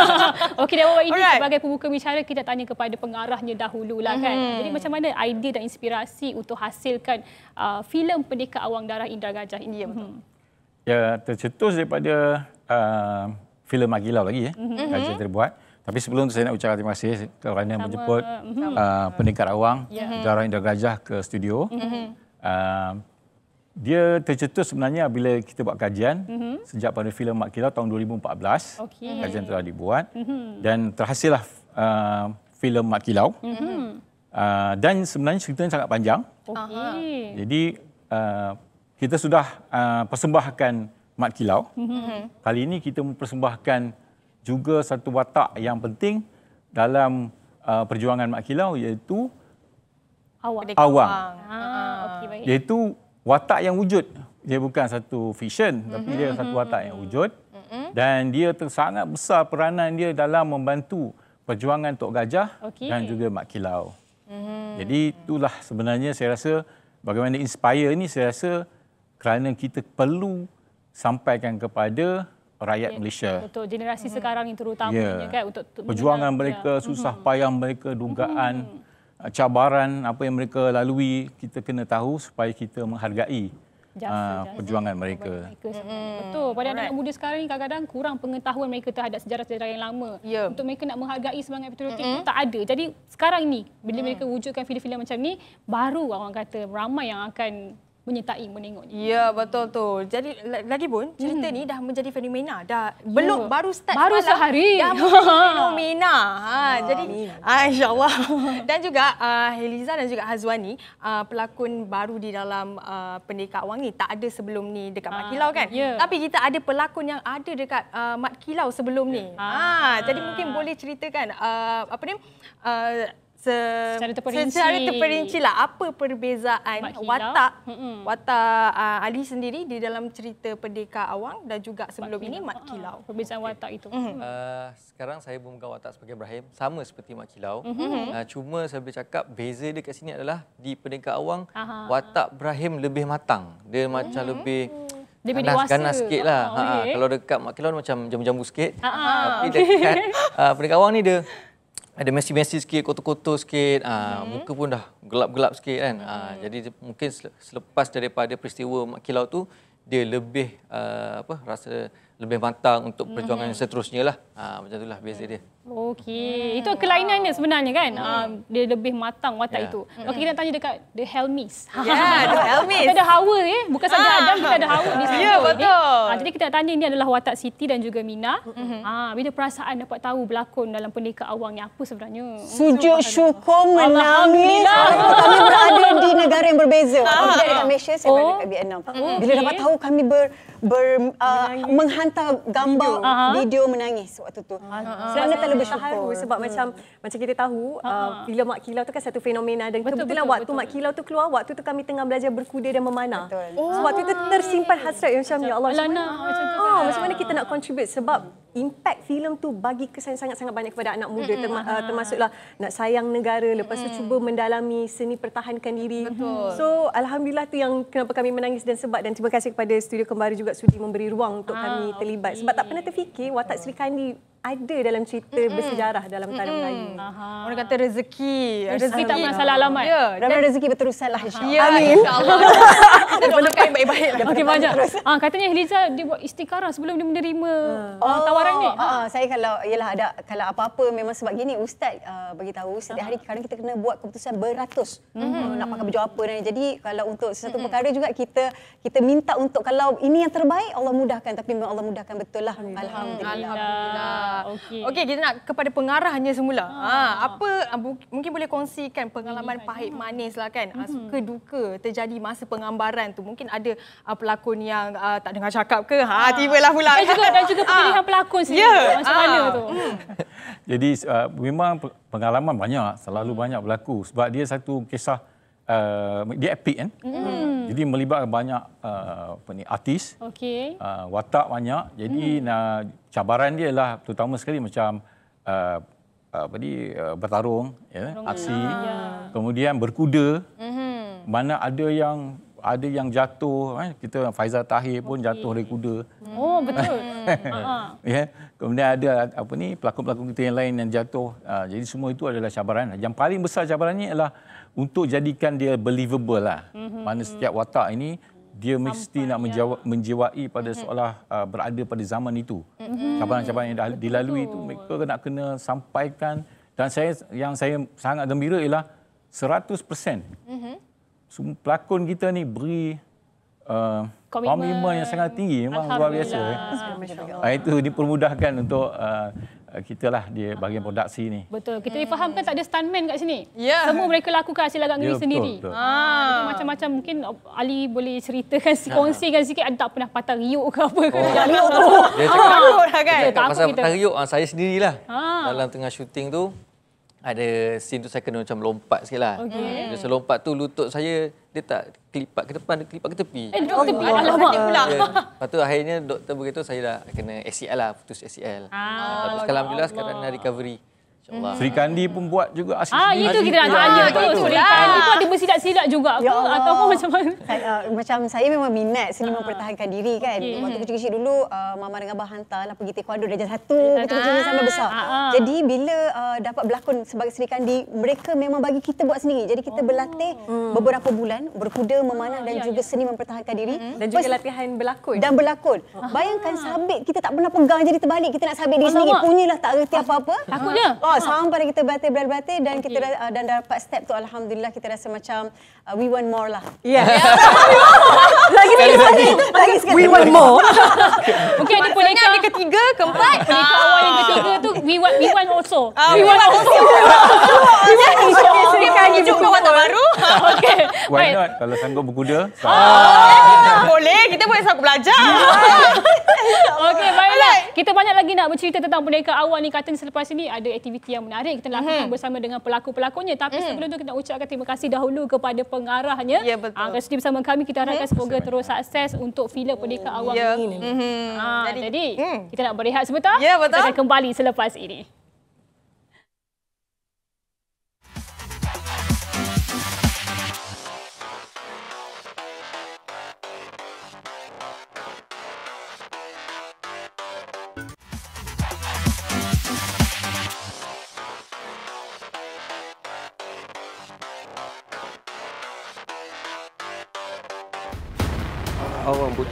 A: [LAUGHS] Okey dah buat ini Alright. sebagai pembuka bicara kita
B: tanya kepada pengarahnya dahululah uh-huh. kan kan. Hmm. Jadi macam mana idea dan inspirasi untuk hasilkan uh, filem Pendekar Awang Darah Indra Gajah ini ya betul. Hmm.
F: Ya tercetus daripada a uh, filem Magilau lagi ya. Mm-hmm. Gajah mhm. terbuat. Tapi sebelum itu saya nak ucapkan terima kasih kerana menjemput
D: hmm. uh,
F: Pendekar Awang yeah. Hmm. Darah Indra Gajah ke studio. Mm-hmm. Uh, dia tercetus sebenarnya bila kita buat kajian mm-hmm. sejak pada filem Mak Kilau tahun 2014 okay. kajian telah dibuat
D: mm-hmm. dan
F: terhasillah uh, filem Mak Kilau mm-hmm. Uh, dan sebenarnya ceritanya sangat panjang.
D: Okay.
F: Jadi uh, kita sudah uh, persembahkan Mat Kilau.
D: Mm-hmm.
F: Kali ini kita mempersembahkan juga satu watak yang penting dalam uh, perjuangan Mat Kilau iaitu Awang. Awang.
A: Ah, okay,
F: Iaitu watak yang wujud. Dia bukan satu fiction mm-hmm. tapi mhm. dia satu watak yang mhm. wujud. Mm-hmm. Dan dia sangat besar peranan dia dalam membantu perjuangan Tok Gajah okay. dan juga Mat Kilau. Mm-hmm. Jadi itulah sebenarnya saya rasa bagaimana inspire ini saya rasa kerana kita perlu sampaikan kepada rakyat ya, Malaysia.
B: Betul, generasi mm-hmm. sekarang ini terutamanya Yeah. kan untuk, untuk perjuangan ya. mereka, dia. Mm-hmm. susah
F: payah mereka, dugaan, mm-hmm. cabaran apa yang mereka lalui, kita kena tahu supaya kita menghargai jasa, uh, perjuangan mereka.
B: hmm Betul. Pada anak muda sekarang ni kadang-kadang kurang pengetahuan mereka terhadap sejarah-sejarah yang lama. Yeah. Untuk mereka nak menghargai semangat patriotik mm-hmm. itu tak ada. Jadi sekarang ni bila mm. mereka wujudkan filem-filem macam ni baru orang kata ramai yang akan menyertai menengok.
A: Ya betul tu. Jadi lagi pun cerita hmm. ni dah menjadi fenomena dah ya. belum baru start baru malam, sehari dah [LAUGHS] fenomena. Ha oh, jadi ah, insyaallah [LAUGHS] dan juga uh, Heliza dan juga Hazwani uh, pelakon baru di dalam uh, Pendekar Wangi tak ada sebelum ni dekat ha, Mat ah, Kilau kan. Ya. Tapi kita ada pelakon yang ada dekat uh, Mat Kilau sebelum ni. Ha, ha, ha jadi ah. mungkin boleh ceritakan uh, apa ni uh, se secara terperinci, secara terperinci lah apa perbezaan watak Hmm-hmm. watak uh, Ali sendiri di dalam cerita Perdeka Awang dan juga sebelum Mak ini ah, Mat Kilau. Perbezaan okay. watak itu.
B: Uh,
G: sekarang saya memegang watak sebagai Ibrahim sama seperti Mat Kilau. Mm-hmm. Uh, cuma saya boleh cakap beza dia kat sini adalah di Perdeka Awang Aha. watak Ibrahim lebih matang. Dia mm-hmm. macam lebih
B: lebih ganas, Ganas sikit lah. Ha, okay. ha, kalau
G: dekat Mak Kilau macam jamu-jamu sikit. Ha, Tapi okay. dekat uh, [LAUGHS] Perdeka Awang ni dia ada messy-messy sikit, kotor-kotor sikit, uh, hmm. muka pun dah gelap-gelap sikit kan. Hmm. Uh, jadi mungkin selepas daripada peristiwa Mak Kilau tu, dia lebih uh, apa rasa lebih pantang untuk perjuangan hmm. seterusnya lah. Uh, macam itulah biasa hmm. dia.
B: Okey, hmm. itu kelainannya sebenarnya kan? Hmm. Uh, dia lebih matang watak yeah. itu. Hmm. Okey, kita nak tanya dekat The Helmis. Ya, yeah, The Helmis. [LAUGHS] ada hawa eh. Bukan saja ah. Adam, kita ada hawa di sini. [LAUGHS] Ya, yeah, betul. Okay? Uh, jadi kita nak tanya ini adalah watak Siti dan juga Mina. Mm-hmm. Ah, mm uh, bila perasaan dapat tahu berlakon dalam pendekar awang yang apa sebenarnya?
A: Sujud hmm. syukur menangis. Kami berada di negara yang berbeza. Ah. Kami ada dekat Malaysia, saya oh. berada dekat Vietnam.
C: Okay. Oh, bila dapat tahu kami ber, ber, uh, menghantar gambar video. video menangis waktu itu. Uh-huh. Selain uh-huh kena bersyukur sebab hmm. macam macam kita
A: tahu uh, filem ha, ha. Mak Kilau tu kan satu fenomena dan betul, kebetulan lah betul, waktu betul. Mak Kilau tu keluar waktu tu kami tengah belajar berkuda dan memanah. Betul. Oh. So, waktu tu ah. tersimpan hasrat yang macam, macam ya Allah macam mana, macam, tu, ah, kan. macam mana kita nak contribute sebab impact filem tu bagi kesan sangat-sangat banyak kepada anak muda mm-hmm. term- uh, ah, ah. termasuklah nak sayang negara lepas mm-hmm. tu mm. cuba mendalami seni pertahankan diri. Betul. So alhamdulillah tu yang kenapa kami menangis dan sebab dan terima kasih kepada studio kembali juga sudi memberi ruang untuk ah, kami terlibat sebab tak pernah terfikir watak Sri Kandi ada dalam cerita Mm-mm. bersejarah dalam tanah Melayu. Aha. Orang kata rezeki. Rezeki tak pernah salah alamat. Ya. Dan, dan rezeki berterusan lah. Insya ya, Amin. InsyaAllah. [LAUGHS] Kita doakan baik-baik lah. Okey banyak.
B: Ha, katanya Heliza dia buat istikara sebelum dia menerima
C: oh, orang ni. Ha, ah, ah, saya kalau ialah ada kalau apa-apa memang sebab gini ustaz uh, ah, bagi tahu setiap hari kadang kita kena buat keputusan beratus mm-hmm. nak pakai baju apa dan jadi kalau untuk sesuatu mm-hmm. perkara juga kita kita minta untuk kalau ini yang terbaik Allah mudahkan tapi memang Allah mudahkan betul lah mhm. alhamdulillah. alhamdulillah.
A: Okey. Okey kita nak kepada pengarahnya semula. Ha, ha apa mungkin boleh kongsikan pengalaman pahit manis lah kan mm-hmm. suka duka terjadi masa pengambaran tu mungkin ada pelakon yang uh, tak dengar cakap ke ha tibalah pula. Dan juga dan juga [LAUGHS] pemilihan ha. pelakon berlakon
B: sendiri yeah. macam mana ah. tu hmm.
A: Hmm.
F: jadi uh, memang pengalaman banyak selalu hmm. banyak berlaku sebab dia satu kisah uh, dia epic kan hmm. hmm. jadi melibatkan banyak uh, apa ni artis okey uh, watak banyak jadi hmm. nah, cabaran dia lah terutama sekali macam uh, apa ni uh, bertarung ya aksi ah. kemudian berkuda mm-hmm. mana ada yang ada yang jatuh eh? kita Faizal Tahir pun okay. jatuh dari kuda hmm. oh betul [LAUGHS] ha, ha. ya yeah. kemudian ada apa ni pelakon-pelakon kita yang lain yang jatuh uh, jadi semua itu adalah cabaran yang paling besar cabarannya ialah untuk jadikan dia believable lah mm-hmm. mana mhm. setiap watak ini dia Sampai mesti nak menjawab, ya. menjiwai pada mhm. seolah uh, berada pada zaman itu. mm Cabaran-cabaran yang dah dilalui itu mereka nak kena sampaikan. Dan saya yang saya sangat gembira ialah 100% mm-hmm pelakon kita ni beri uh, komitmen yang sangat tinggi memang luar biasa. Uh, itu dipermudahkan untuk uh, kita lah di bahagian ah. produksi ni.
B: Betul. Kita hmm. fahamkan tak ada stuntman kat sini. Yeah. Semua mereka lakukan hasil agak yeah, sendiri. Betul, betul. Ah. ah. Macam-macam mungkin Ali boleh ceritakan, ha. kongsikan sikit. Ada tak pernah patah riuk ke apa? Oh. Ke?
D: riuk tu. Dia cakap, ah. Lah kan? Dia pasal kita. patah riuk, ah,
G: saya sendirilah. Ah. Dalam tengah syuting tu, ada scene tu saya kena macam lompat sikit lah. Okay. Bila saya tu lutut saya, dia tak kelipat ke depan, dia kelipat ke tepi. Eh, oh, dia oh, tepi. Alamak. Alamak. Yeah. Lepas tu akhirnya doktor beritahu saya dah kena ACL e lah, putus ACL. E ah,
E: Tapi ya sekarang, Alhamdulillah sekarang dah recovery. InsyaAllah. Sri
G: Kandi pun buat
F: juga asli. Ah, itu kita nak tanya tu. Sri Kandi
D: pun
C: ada bersilat-silat juga ya ke? Atau macam mana? Saya, [LAUGHS] uh, eh, macam saya memang minat seni ah. mempertahankan diri kan. Okay. Waktu mm-hmm. kecil-kecil dulu, uh, Mama dengan Abah hantarlah pergi taekwondo darjah satu. betul ah, kecil sama ah, besar. Ah. Jadi bila uh, dapat berlakon sebagai Sri Kandi, mereka memang bagi kita buat sendiri. Jadi kita oh. berlatih hmm. beberapa bulan, berkuda, ah, memanah dan ya, juga ya. seni mempertahankan diri. Hmm. Dan juga latihan
F: berlakon. Dan berlakon. Ah. Bayangkan
C: sabit kita tak pernah pegang jadi terbalik. Kita nak sabit diri sendiri. Punyalah tak reti apa-apa. Takutnya. Oh, Oh, pada kita berhati-hati dan okay. kita dah, uh, dan dapat step tu alhamdulillah kita rasa macam uh, we want more lah. Ya. [LAUGHS] ya.
G: Lagi lagi
E: lagi lagi sekali. We want more.
C: [LAUGHS] Okey, ada pelikan yang
B: ketiga, keempat, ah. ni yang ketiga tu we want we want also. Ah, we want
G: also.
A: We want also. Kita kaji buku warna baru. [LAUGHS] Okey. Why
F: not? Kalau sanggup berkuda.
D: Ah.
A: Boleh, kita boleh sanggup belajar. Ya. Okey, baiklah.
B: Kita banyak lagi nak bercerita tentang pendekar awal ni. Katanya selepas ini ada aktiviti aktiviti yang menarik kita lakukan hmm. bersama dengan pelaku-pelakunya tapi hmm. sebelum tu kita nak ucapkan terima kasih dahulu kepada pengarahnya ya, betul. Ha, ah, sedia bersama kami kita harapkan hmm. semoga terus sukses untuk filem pendekar awam ya. ini hmm. ha, jadi, jadi hmm. kita nak berehat sebentar ya, kita akan kembali selepas ini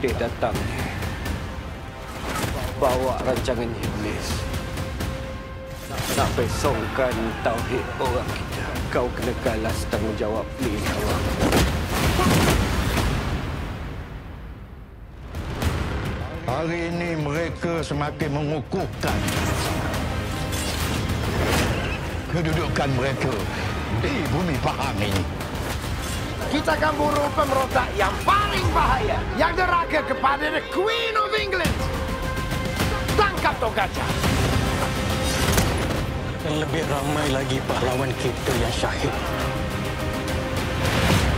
G: putih datang bawa rancangan iblis nak, besongkan tauhid orang kita kau kena kalah tanggungjawab ni kawan
F: hari ini mereka semakin mengukuhkan kedudukan mereka di bumi paham ini kita akan buru pemberontak
G: yang paling bahaya yang deraka kepada the queen of england tangkap tong kaca akan lebih ramai lagi pahlawan
E: kita yang syahid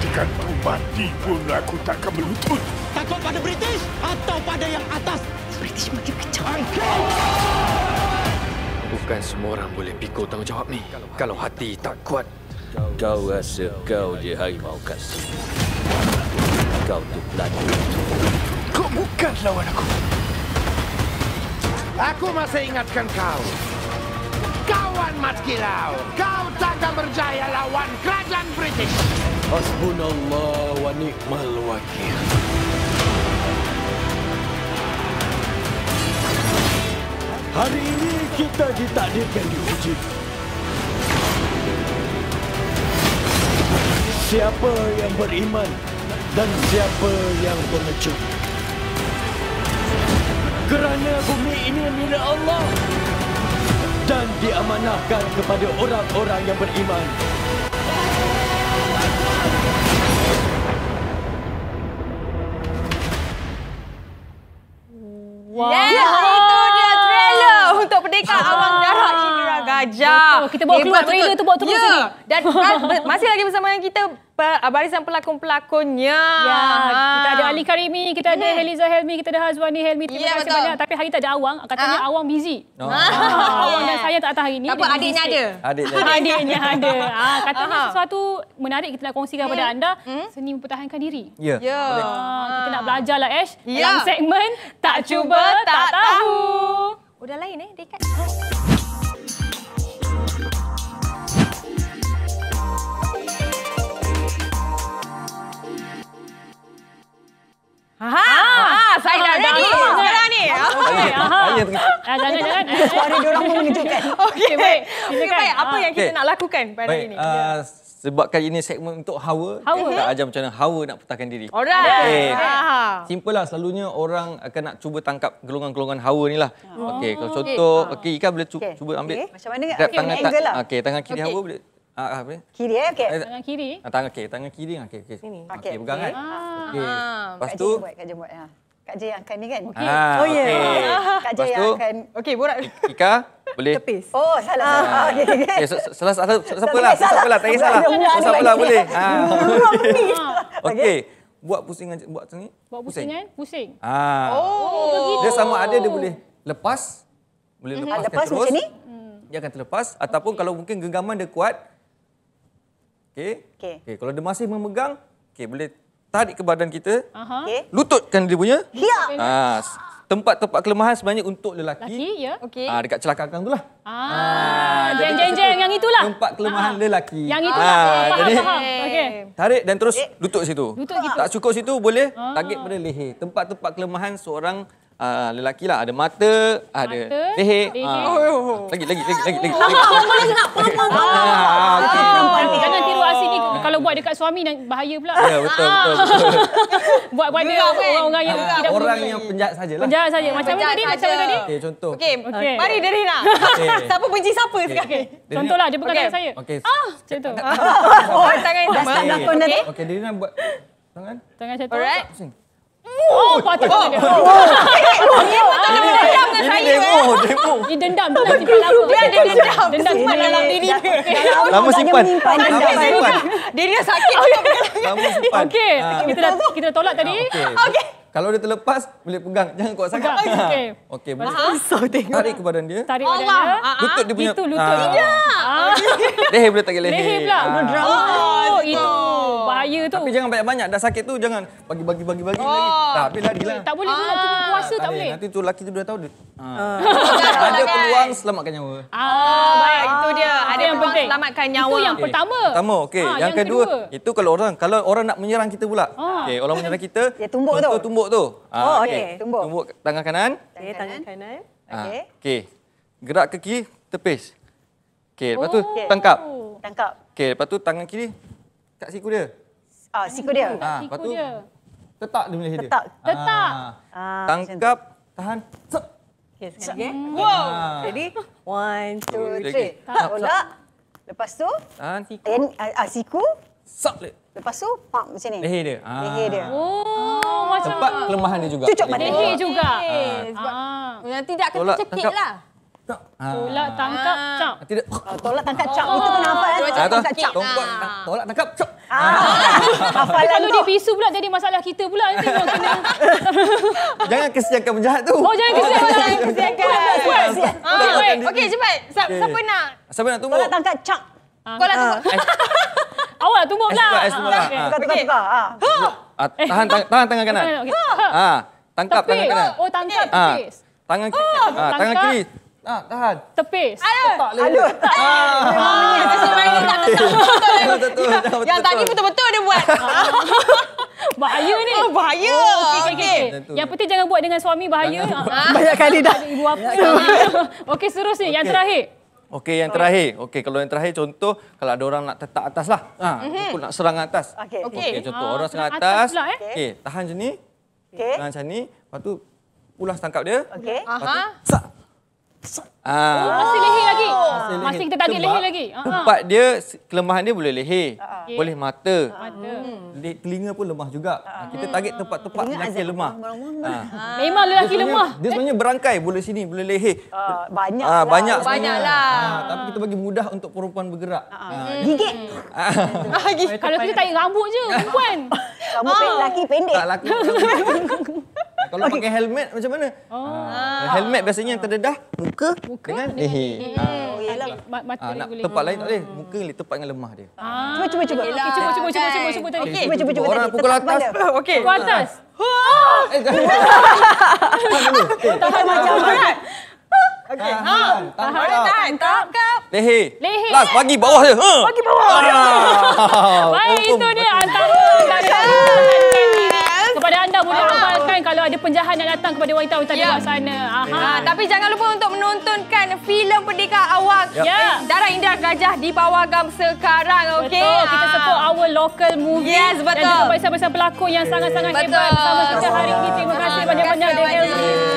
E: jika tu mati pun aku tak akan melutut takut pada british atau pada yang atas british makin kejam
G: bukan semua orang boleh pikul tanggungjawab ni kalau hati tak kuat kau rasa kau je harimau kasi. Kau tu pelanjut.
E: Kau bukan lawan aku.
G: Aku masih ingatkan kau. Kawan Mat Kilau. Kau tak akan berjaya lawan kerajaan British. Hasbunallah wa ni'mal
F: wakil. Hari ini kita ditakdirkan diuji siapa yang beriman dan siapa yang pengecut. Kerana bumi
E: ini milik Allah
G: dan diamanahkan kepada orang-orang yang beriman.
D: Wow. Yeah.
A: ajar. Betul. Kita bawa eh, keluar trailer betul. tu bawa terus yeah. sini. Dan [LAUGHS] masih lagi bersama dengan kita ah, barisan pelakon-pelakonnya.
B: Yeah. Kita ada ha. Ali Karimi, kita ada Heliza mm-hmm. Helmi, kita ada Hazwani Helmi. Terima yeah, kasih betul. banyak. Tapi hari tak ada Awang. Katanya uh. Awang busy. No. Uh.
E: Ah, awang dan
B: saya tak tahu hari ini. apa, adiknya ada.
G: Adiknya ada. [LAUGHS] adiknya
E: ada.
B: Ah, katanya uh sesuatu menarik kita nak kongsikan yeah. kepada mm. anda. Hmm? Seni mempertahankan diri. Ya. Yeah. Yeah. Ah, kita nak belajar lah, Ash. Yeah. Dalam segmen, tak, tak cuba, tak, tak tahu. tahu.
A: Udah lain eh, dekat.
D: Ha, saya ah, dah lagi. sekarang ni. Okey.
G: Ah,
B: jangan jangan. Suara [LAUGHS] dia orang pun mengejutkan. Okey, baik. Okay, baik. Apa yang
A: kita nak lakukan pada hari ini?
G: Sebab kali ini segmen untuk Hawa, Hawa. kita ajar macam mana Hawa nak petahkan diri. Alright. Okay. Simple lah, selalunya orang akan nak cuba tangkap gelongan-gelongan Hawa ni lah. Oh. Okay, kalau contoh, okay. okay. Ika boleh cuba ambil. Macam
D: mana? Okay. Tangan, lah. okay. okay. tangan kiri okay. Hawa
G: boleh Ha, apa? Kiri eh, okey. Eh, tangan
C: kiri.
B: Ha,
G: tangan okey, tangan kiri okey, okey. Sini. Okey, okay, pegang kan. Okey. Ah. Lepas
D: tu
C: buat kat jembat ha. Kak Jay yang ya. akan ni kan?
A: Okay. Ah,
G: oh, ya. Yeah. Okay. Kak Jay yang akan... Okey, borak. Ika, boleh. Tepis.
A: Oh, salah. Ah. [LAUGHS] Okay. Okay, eh, so, so,
G: salah, salah, salah, lah? lah? salah, salah, salah, salah, tak kisahlah. Salah, salah, salah, boleh. Ha. [LAUGHS] [LAUGHS] Okey. Buat pusingan, buat macam ni. Buat pusing
B: pusing. Ah. Oh, begitu. Dia sama ada, dia boleh
G: lepas. Boleh mm-hmm. lepas. Lepas macam ni? Mm. Dia akan terlepas. Ataupun kalau mungkin genggaman dia kuat, Okey. Okey. Okay. Kalau dia masih memegang, okey boleh tarik ke badan kita. Aha. Okay. Lututkan dia punya.
D: Ya. Ha,
G: tempat-tempat kelemahan sebenarnya untuk lelaki.
B: Lelaki, ya. Okey. Ha,
G: dekat celah kakang itulah.
B: Ah. Ha, jeng jeng
G: yang itulah. Tempat kelemahan ha. lelaki. Yang itulah. Ha, okay. Faham, jadi, faham. Eh. Okey. Tarik dan terus lutut eh. situ. Lutut gitu. Tak cukup situ boleh ha. target pada leher. Tempat-tempat kelemahan seorang uh, lelaki lah ada mata, ada lehe. Uh, ah. oh, oh, oh. lagi lagi lagi lagi lagi. Ah, Lama lagi nak perempuan. Okey.
B: Jangan tiru asli ni kalau buat dekat suami dan bahaya pula. Ya yeah, betul betul. betul. [LAUGHS] buat pada kan? orang-orang yang uh, tidak orang yang penjahat sajalah. Penjahat saja. Macam tadi macam tadi. Okey
G: contoh. Okey.
A: Okay. Okay. Mari Derina. Okay. [LAUGHS] siapa benci siapa okay.
D: sekarang? Okay. Contohlah
G: dia berkata okay.
B: saya.
A: Okey. Ah, contoh.
B: [LAUGHS] Oh, tangan dah.
G: Okey, Derina buat tangan.
A: Tangan
D: satu. Alright. Oh, patut oh, dia. Oh, oh. pun tak boleh dendam dengan saya. Demo, Dia dendam. Dia dendam. Dia dendam. Dia dendam. dendam. Simpan dalam diri dia.
A: Lama
G: simpan. Lama
A: simpan. Dia dia
G: sakit.
B: Lama simpan. Okey. Kita kita tolak tadi. Okey.
G: Kalau dia terlepas, boleh pegang. Jangan kuat sangat. Okey. Okey, boleh. Tarik ke badan dia. Tarik badan dia. Lutut dia punya. Itu lutut. Ah. Leher boleh tak leher? Leher pula. itu raya tu. Tapi jangan banyak-banyak. Dah sakit tu jangan bagi-bagi bagi bagi oh. lagi. Tak boleh lagilah. Tak
A: boleh tu laki punya kuasa tak
G: boleh. Nanti tu laki tu dah tahu dia. Ha. Ah. Ada peluang selamatkan nyawa. Ah,
A: ah baik itu dia. Ada yang penting. Selamatkan
D: nyawa. Itu yang pertama. Pertama, okey. Ah, yang kedua,
G: itu kalau orang kalau orang nak menyerang kita pula. Okay, orang menyerang kita. Ya tumbuk tu. Tumbuk tu. Oh, okay. Tumbuk. Tumbuk tangan kanan.
D: Okay tangan kanan.
C: Okey.
G: Okey. Gerak kaki tepis. Okay. lepas tu oh. tangkap. Tangkap. Okay lepas tu tangan kiri kat siku dia. Ah, kan siku dia. Ha, siku ah, ah, lepas tu, dia. Tetak dia punya siku. Tetak. Tetak. Ha. Tangkap, tahan. Okey, sekarang. Okay. Eh. Wow. Ha. Jadi, one, two, three. Tak olah. Lepas tu, tahan. siku.
C: En, ah, siku. Sap dia. Lepas tu, pak macam ni.
G: Leher dia. Ha. Leher dia.
A: Oh, macam.
C: Tempat kelemahan dia juga. Cucuk pada leher juga. Ha.
A: Sebab ha. nanti dia
D: akan tercekik lah.
B: Ah. Tolak tangkap ah. cap.
D: Ha. Tidak. Ha. Tolak tangkap cap. Oh. Itu kena hafal.
B: Ha. Tolak tangkap cap. Tolak,
G: ha. tangkap cap. Ha.
B: Ha. Kalau dia bisu pula jadi masalah
A: kita pula. Nanti kena. [LAUGHS]
G: jangan kesiankan penjahat tu. Oh jangan kesiankan. Oh, [LAUGHS] jangan kesiankan. Puan, puan, puan. Ha. Okay, okay,
A: okay, cepat. Siapa, okay. siapa nak?
G: Siapa nak tumbuk? Tolak
A: tangkap cap. Tolak tunggu tangkap. Awak tumbuk
G: pula. Eh, eh, lah. Tukar,
B: tukar,
A: tukar.
G: Eh. Tahan, tangan kanan. Ha. Tangkap tangan kanan. Oh, tangkap. Tangan, tangan kiri. Oh,
A: Ah, tahan. Tepis. Aduh. Oh, tak
B: boleh. Aduh. Ah. Memang
E: ni
G: tak tahu. Yang
A: tadi betul-betul dia buat. [LAUGHS] Ah.
G: Bahaya ni. Oh, bahaya. Oh, okay,
B: okay, okay. okay. Yang penting jangan buat dengan suami bahaya. Ah. Banyak kali dah. Ibu apa. [LAUGHS] Okey, seterusnya. Yang terakhir.
G: Okey, yang terakhir. Okey, kalau yang terakhir contoh, kalau ada orang nak tetak atas lah. Ha, mm nak serang atas.
D: Okey, okay. contoh orang serang atas. Eh. Okey,
G: tahan macam ni. Okey. Tahan macam ni. Lepas tu, ulas tangkap dia. Okey. Aha. Sak. Ah. masih leher lagi. Masih, kita tarik leher lagi. uh Tempat dia, kelemahan dia boleh leher. uh Boleh mata.
D: mata. Hmm.
G: Telinga pun lemah juga. uh Kita target tempat-tempat Telinga lelaki lemah.
D: Uh-huh. Memang lelaki lemah. Dia
G: sebenarnya berangkai boleh sini, boleh leher. Uh, banyak uh, banyak lah. Banyak lah. Uh, tapi kita bagi mudah untuk perempuan bergerak. Uh-huh. Uh, Gigit. Uh-huh.
B: Gigit. Kalau kita tarik rambut je, perempuan. Rambut lelaki
G: pendek. Tak laku. [LAUGHS] Kalau okay. pakai helmet macam mana? Oh. Ah. ah. Helmet biasanya yang terdedah muka, muka dengan leher. Ah. Oh,
B: okay. ah, nak tempat lain tak boleh.
G: Ah. Muka yang tempat dengan lemah dia.
A: Ah. Cuba, cuba, cuba. Okay, cuba, cuba, cuba, cuba, cuba tadi. Okay. Cuba, cuba, cuba, Orang pukul atas. [LAUGHS] Okey. Pukul atas. Eh,
G: [LAUGHS] tahan macam berat.
A: Okey. Tahan, tahan, tahan. Leher. Leher.
G: Last, bagi bawah dia. Bagi bawah. Ah. Baik, itu dia antara
A: mudah-mudahan ah. kan kalau ada penjahat nak datang kepada wanita wanita yeah. di luar sana.
B: Aha. Yeah. Ha, tapi
A: jangan lupa untuk menontonkan filem Pendekar Awang yeah. Ya. Darah Indah Gajah di Pawagam sekarang. Okay? Betul, kita ha. support our local movie. Yes, betul. Dan juga bersama-sama pelakon yang
B: sangat-sangat hebat. Sama-sama hari
A: ini. Terima kasih banyak-banyak ah. Daniel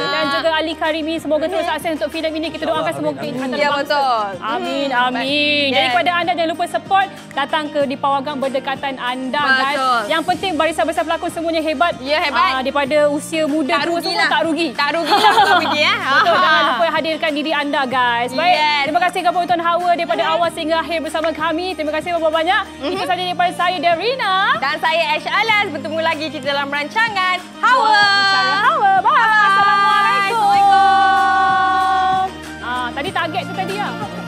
B: dan juga Ali Karimi. Semoga terus mm-hmm. sukses untuk filem ini. Kita doakan semoga ini. Ya, betul. Mm-hmm. Amin, amin. Yes. Jadi kepada anda jangan lupa support datang ke di Pawagam berdekatan anda. Betul. Guys. Yang penting barisan barisan pelakon semuanya hebat. Ya, hebat sahabat. daripada usia muda tak tua semua lah. tak rugi. Tak rugi lah untuk pergi. Ya? [LAUGHS] Betul. Jangan ah. lupa hadirkan diri anda guys. Baik. Yeah. Terima kasih kepada Tuan Hawa daripada yeah. Mm-hmm. awal sehingga akhir bersama kami.
A: Terima kasih banyak-banyak. Mm -hmm. Itu sahaja daripada saya Darina. Dan saya Ash Alas. Bertemu lagi kita dalam rancangan Hawa. Saya
B: Hawa. Bye. Bye. Assalamualaikum. Assalamualaikum. Ah, tadi target tu tadi lah. Ya.